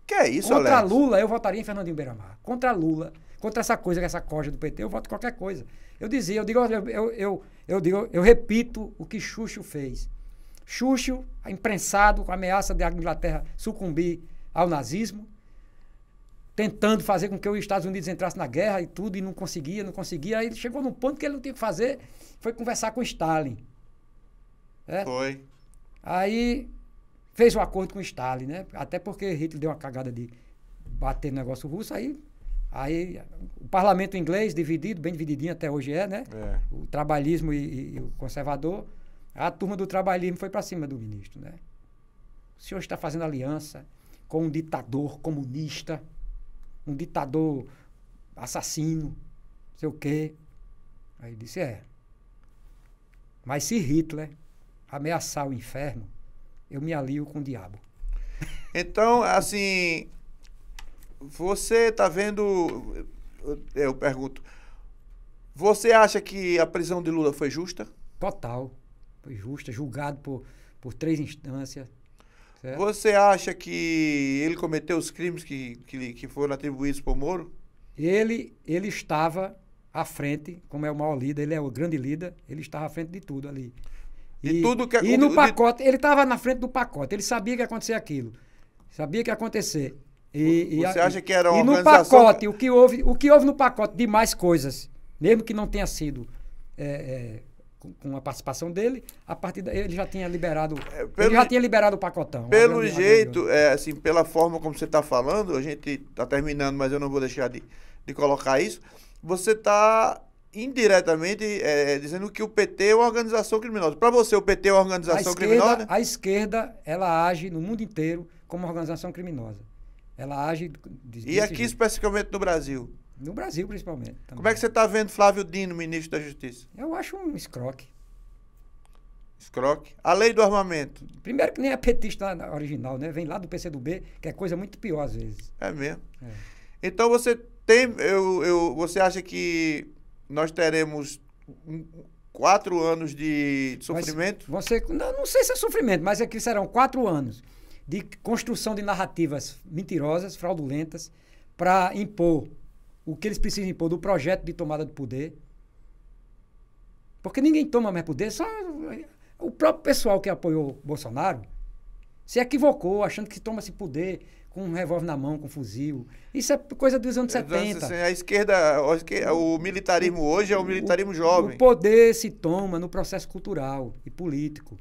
Que é isso, Contra Alex? Lula, eu votaria em Fernandinho Beiramar. Contra Lula, contra essa coisa, essa corja do PT, eu voto qualquer coisa. Eu dizia, eu digo, eu, eu, eu, digo, eu repito o que Xuxo fez. Xuxo, imprensado com a ameaça de a Inglaterra sucumbir ao nazismo, tentando fazer com que os Estados Unidos entrassem na guerra e tudo, e não conseguia, não conseguia. Aí ele chegou num ponto que ele não tinha que fazer, foi conversar com Stalin. É? Foi. Aí fez um acordo com Stalin, né? Até porque Hitler deu uma cagada de bater no negócio russo, aí, aí o parlamento inglês dividido, bem divididinho até hoje é, né? É. O trabalhismo e, e, e, o conservador. A turma do trabalhismo foi para cima do ministro, né? O senhor está fazendo aliança com um ditador comunista, um ditador assassino, sei o quê. Aí disse, é. Mas se Hitler ameaçar o inferno, eu me alio com o diabo.
Então, assim, você está vendo, eu pergunto, você acha que a prisão de Lula foi justa? Total, foi
justa, julgado por, por três instâncias.
Certo? Você acha que ele cometeu os crimes que, que, que foram atribuídos por Moro? Ele, ele estava
à frente, como é o maior líder, ele é o grande líder, ele estava à frente de tudo ali.
E, e tudo que E no de...
pacote, ele estava na frente do pacote, ele sabia que ia acontecer aquilo. Sabia que ia acontecer. E, Você e, acha que era uma E no pacote, o que, houve, o que houve no pacote de mais coisas, mesmo que não tenha sido é, é, com a participação dele, a partir da, ele já tinha liberado, é, pelo, ele já tinha liberado o pacotão. Pelo grande, jeito,
é, assim, pela forma como você está falando, a gente está terminando, mas eu não vou deixar de, de colocar isso. Você está indiretamente é, é, dizendo que o PT é uma organização criminosa. Para você, o PT é uma organização a esquerda, criminosa?
A esquerda, ela age no mundo inteiro como organização criminosa.
Ela age. e aqui jeito. especificamente no Brasil? No Brasil, principalmente. Também. Como é que você está vendo Flávio Dino, ministro da Justiça? Eu acho um escroque. Escroque. A lei do armamento. Primeiro que nem é petista original, né? Vem lá do PCdoB, que
é coisa muito pior às vezes. É
mesmo. É. Então você tem. Eu, eu, você acha que nós teremos quatro anos de sofrimento?
você, não, não sei se é sofrimento, mas é que serão quatro anos de construção de narrativas mentirosas, fraudulentas, para impor o que eles precisam impor do projeto de tomada de poder. Porque ninguém toma mais poder, só o próprio pessoal que apoiou Bolsonaro se equivocou, achando que se toma esse poder com um revólver na mão, com um fuzil.
Isso é coisa dos anos 70. É a esquerda, o militarismo hoje é o militarismo o, jovem. O
poder se toma no processo cultural e político,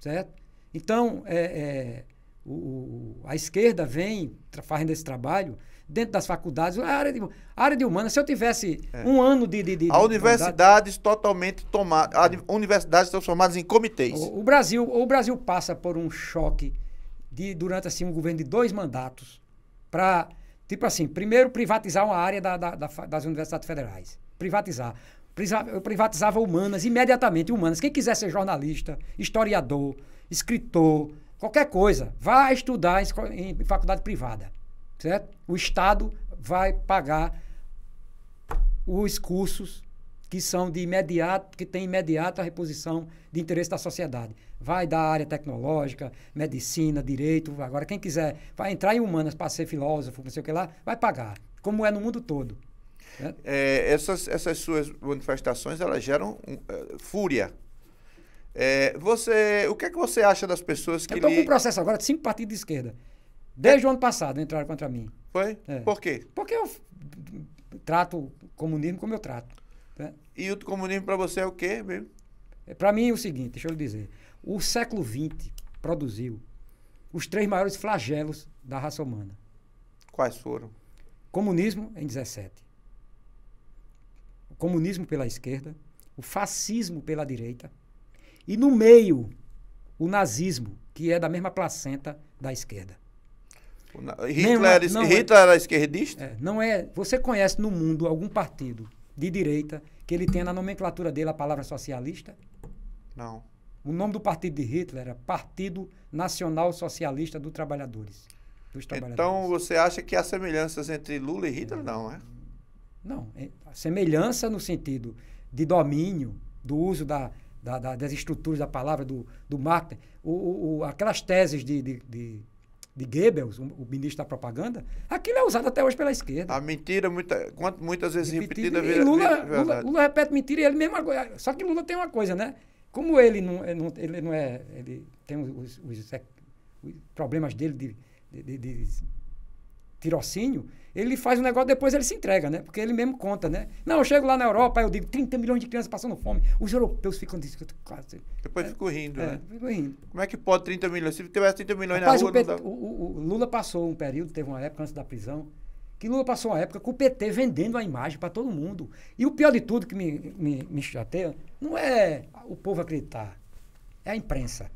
certo? Então, é, é, o, a esquerda vem fazendo esse trabalho dentro das faculdades, a área de, área de humanas, se eu tivesse é. um ano
de... de, de a universidades totalmente tomadas, universidades transformadas em comitês. O,
o, Brasil, o Brasil passa por um choque de, durante assim, um governo de dois mandatos para, tipo assim, primeiro privatizar uma área da, da, da, das universidades federais. Privatizar. Eu privatizava humanas, imediatamente humanas. Quem quiser ser jornalista, historiador, escritor, qualquer coisa, vá estudar em, em faculdade privada. Certo? O Estado vai pagar os cursos que são de imediato, que tem imediata reposição de interesse da sociedade vai da área tecnológica, medicina, direito. Agora, quem quiser, vai entrar em humanas para ser filósofo, não sei o que lá, vai pagar, como é no mundo todo.
Né? É, essas, essas suas manifestações, elas geram uh, fúria. É, você, o que é que você acha das pessoas que... Eu estou lhe... com um
processo agora de cinco partidos de esquerda. Desde é. o ano passado entraram contra mim.
Foi? É. Por quê? Porque eu
trato o comunismo como eu trato.
Né? E o comunismo para você é o quê mesmo?
É, para mim é o seguinte, deixa eu lhe dizer. O século XX produziu os três maiores flagelos da raça humana. Quais foram? Comunismo em 17. O comunismo pela esquerda, o fascismo pela direita e no meio o nazismo, que é da mesma placenta da esquerda.
Hitler, não, era, é. não Hitler é, era esquerdista?
É, não é. Você conhece no mundo algum partido de direita que ele tenha na nomenclatura dele a palavra socialista? Não. O nome do partido de Hitler era Partido Nacional Socialista dos Trabalhadores. Dos trabalhadores.
Então você acha que há semelhanças entre Lula e Hitler? É, não, é? Não. É,
semelhança no sentido de domínio, do uso da, da, da, das estruturas da palavra, do, do marketing. O, o, aquelas teses de, de, de de Goebbels, o, o ministro da propaganda,
aquilo é usado até hoje pela esquerda. A mentira, muita, muitas vezes repetida, repetida vira, e Lula, vira Lula, Lula,
repete mentira e ele mesmo. Só que Lula tem uma coisa, né? Como ele eh, não, ele não é. Ele tem os, os, é, os problemas dele de, de, de, de tirocínio, ele faz um negócio, depois ele se entrega, né? Porque ele mesmo conta, né? Não, eu chego lá na Europa, eu digo 30 milhões de crianças passando fome. Os europeus ficam Quase,
depois é, ficam rindo, é, né? fico rindo. Como é que pode 30 milhões? Se tivesse 30 milhões Rapaz, na rua... O, Pedro, dá...
o, o, Lula passou um período, teve uma época antes da prisão, que Lula passou uma época com o PT vendendo a imagem para todo mundo. E o pior de tudo que me, me, me chateia não é o povo acreditar, é a imprensa.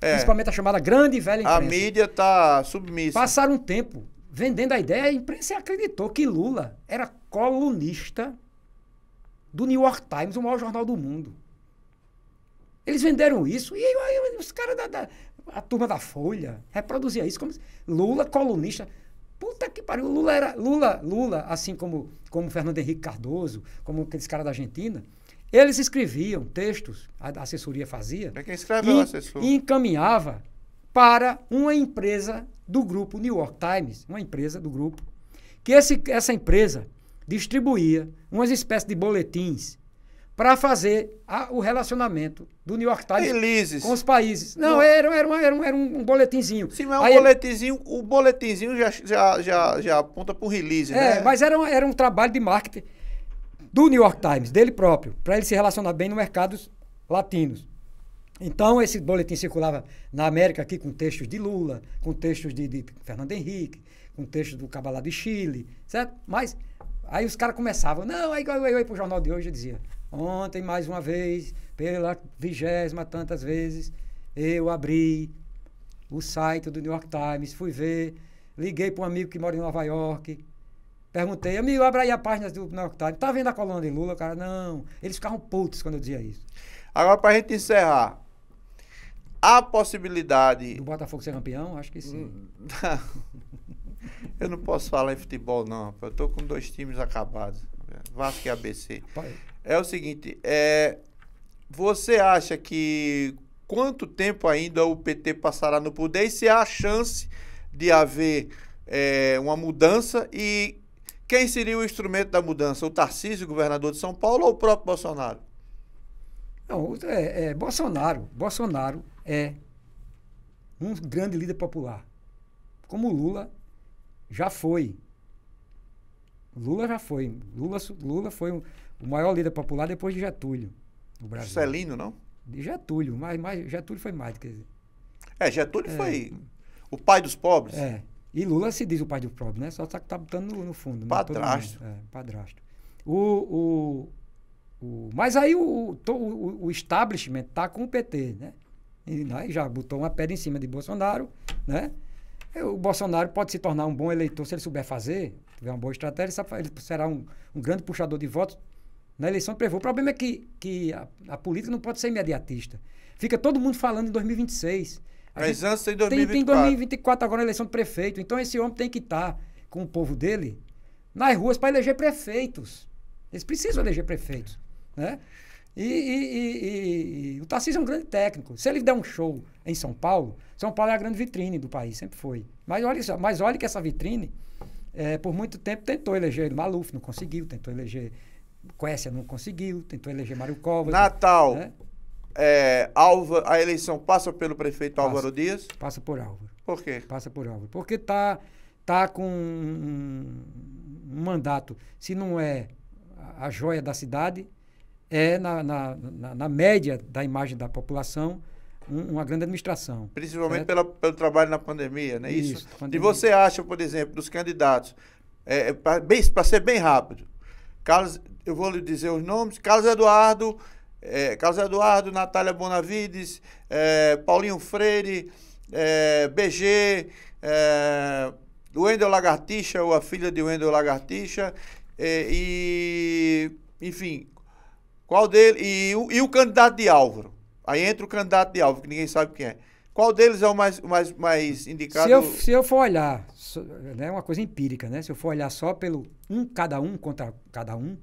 É. Principalmente a chamada grande e velha imprensa. A mídia
está submissa.
Passaram um tempo vendendo a ideia, a imprensa acreditou que Lula era colunista do New York Times, o maior jornal do mundo. Eles venderam isso e aí, os caras da, da a turma da Folha reproduzia isso como Lula colunista. Puta que pariu, Lula era. Lula, Lula, assim como, como Fernando Henrique Cardoso, como aqueles caras da Argentina, eles escreviam textos, a, assessoria fazia. É quem escreveu é e, E encaminhava para uma empresa do grupo New York Times, uma empresa do grupo, que esse, essa empresa distribuía umas espécies de boletins para fazer a, o relacionamento do New York Times com os
países. Não, não. Era,
era, uma, era, um, era um boletinzinho. Sim, é mas Aí, um
boletinzinho, o boletinzinho já, já, já, já aponta para o release, é, né? Mas era, um, era um trabalho de marketing
do New York Times, dele próprio, para ele se relacionar bem no mercado latinos. Então, esse boletim circulava na América aqui com textos de Lula, com textos de, de Fernando Henrique, com textos do Cabalá de Chile, certo? Mas aí os caras começavam, não, aí eu, eu, para o jornal de hoje eu dizia, Ontem, mais uma vez, pela vigésima tantas vezes, eu abri o site do New York Times, fui ver, liguei para um amigo que mora em Nova York, perguntei, amigo, abra aí a página do New York Times, tá vendo a coluna
de Lula? cara, não. Eles ficavam putos quando eu dizia isso. Agora, para a gente encerrar, há possibilidade... Do Botafogo ser campeão? Acho que sim. [laughs] eu não posso falar em futebol, não. Eu tô com dois times acabados, Vasco e ABC. Pai é o seguinte, é, você acha que quanto tempo ainda o PT passará no poder e se há chance de haver é, uma mudança e quem seria o instrumento da mudança? O Tarcísio, governador de São Paulo, ou o próprio Bolsonaro?
Não, é, é, Bolsonaro. Bolsonaro é um grande líder popular. Como Lula já foi. Lula já foi. Lula, Lula foi um o maior líder popular depois de Getúlio, no Brasil. Celino, não? De Getúlio, mas, mas Getúlio foi mais, quer dizer.
É, Getúlio é, foi o pai dos pobres. É.
E Lula se diz o pai dos pobres, né? Só que está tá botando no, no fundo. Né? Padrasto. Né?
É, padrasto.
O, o, o, mas aí o, o, o establishment tá com o PT, né? E aí né, já botou uma pedra em cima de Bolsonaro, né? O Bolsonaro pode se tornar um bom eleitor se ele souber fazer, tiver uma boa estratégia, ele será um, um grande puxador de votos, na eleição do prefeito O problema é que, que a, a, política não pode ser imediatista. Fica todo mundo falando em 2026. A Mas antes tem 2024. Tem, tem 2024 agora na eleição do prefeito. Então esse homem tem que estar com o povo dele nas ruas para eleger prefeitos. Eles precisam eleger prefeitos. Né? E, e, e, e, o Tarcísio é um grande técnico. Se ele der um show em São Paulo, São Paulo é a grande vitrine do país, sempre foi. Mas olha, mas olha que essa vitrine, é, por muito tempo, tentou eleger Maluf, não conseguiu, tentou eleger Coécia não conseguiu, tentou eleger Mário Covas. Natal, né?
é, Alva, a eleição passa pelo prefeito passa, Álvaro Dias?
Passa por Álvaro. Por quê? Passa por Álvaro. Porque está tá com um, um, mandato, se não é a joia da cidade, é na, na, na, na média da imagem da população, uma grande administração. Principalmente
pela, pelo trabalho na pandemia, né? Isso. Isso pandemia. E você acha, por exemplo, dos candidatos, é, é para ser bem rápido, Carlos, eu vou lhe dizer os nomes, Carlos Eduardo, é, Carlos Eduardo, Natália Bonavides, é, Paulinho Freire, é, BG, é, Wendel Lagartixa, ou a filha de Wendel Lagartixa, é, e, enfim, qual dele, e, e, o candidato de Álvaro, aí entra o candidato de Álvaro, que ninguém sabe quem é. Qual deles é o mais, mais, mais indicado? Se eu, se
eu for olhar, é né, uma coisa empírica, né? Se eu for olhar só pelo um cada um contra cada um,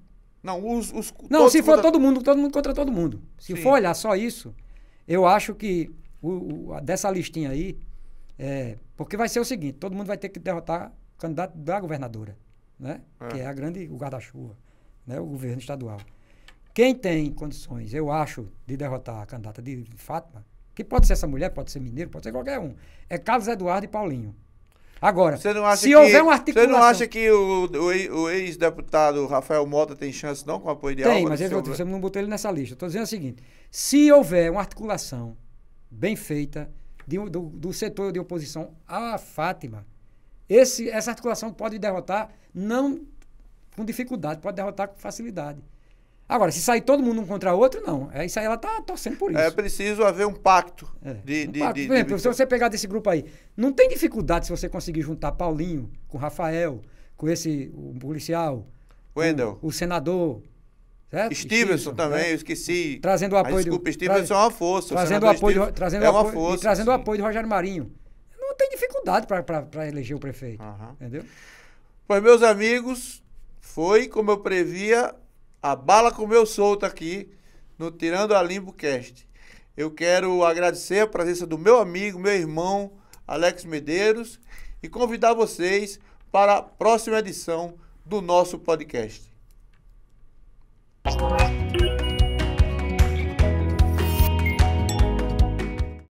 não, os. os não, se for contra... todo
mundo, todo mundo contra todo mundo. Se Sim. for olhar só isso, eu acho que o, o, dessa listinha aí. É, porque vai ser o seguinte: todo mundo vai ter que derrotar o candidato da governadora, né? É. Que é a grande, o guarda-chuva, né? O governo estadual. Quem tem condições, eu acho, de derrotar a candidata de Fátima, que pode ser essa mulher, pode ser mineiro, pode ser qualquer um, é Carlos Eduardo e Paulinho. Agora, se que, houver uma articulação... Você não acha
que o, o, o ex-deputado Rafael Mota tem chance não com o apoio de tem, Tem, mas eu, houver...
não botei ele nessa lista. Estou dizendo o seguinte, se houver uma articulação bem feita de, do, do setor de oposição à Fátima, esse, essa articulação pode derrotar não com dificuldade, pode derrotar com facilidade. Agora, se sair todo mundo um contra o outro, não. É isso aí, ela tá torcendo por é isso. É preciso haver um pacto.
É, um pacto. De, por exemplo, de... se você
pegar desse grupo aí, não tem dificuldade se você conseguir juntar Paulinho com Rafael, com esse o policial, Wendel. O, o senador,
Certo? Stevenson, também, né? eu esqueci. Trazendo o apoio. desculpa, do, Stevenson tra... é uma força. Trazendo o, apoio, trazendo é uma apoio, força. E trazendo sim. o apoio
de Rogério Marinho. Não tem dificuldade para eleger o prefeito.
Entendeu? Pois, meus amigos, foi como eu previa a bala comeu solto aqui no Tirando a Limbo Cast. Eu quero agradecer a presença do meu amigo, meu irmão Alex Medeiros e convidar vocês para a próxima edição do nosso podcast.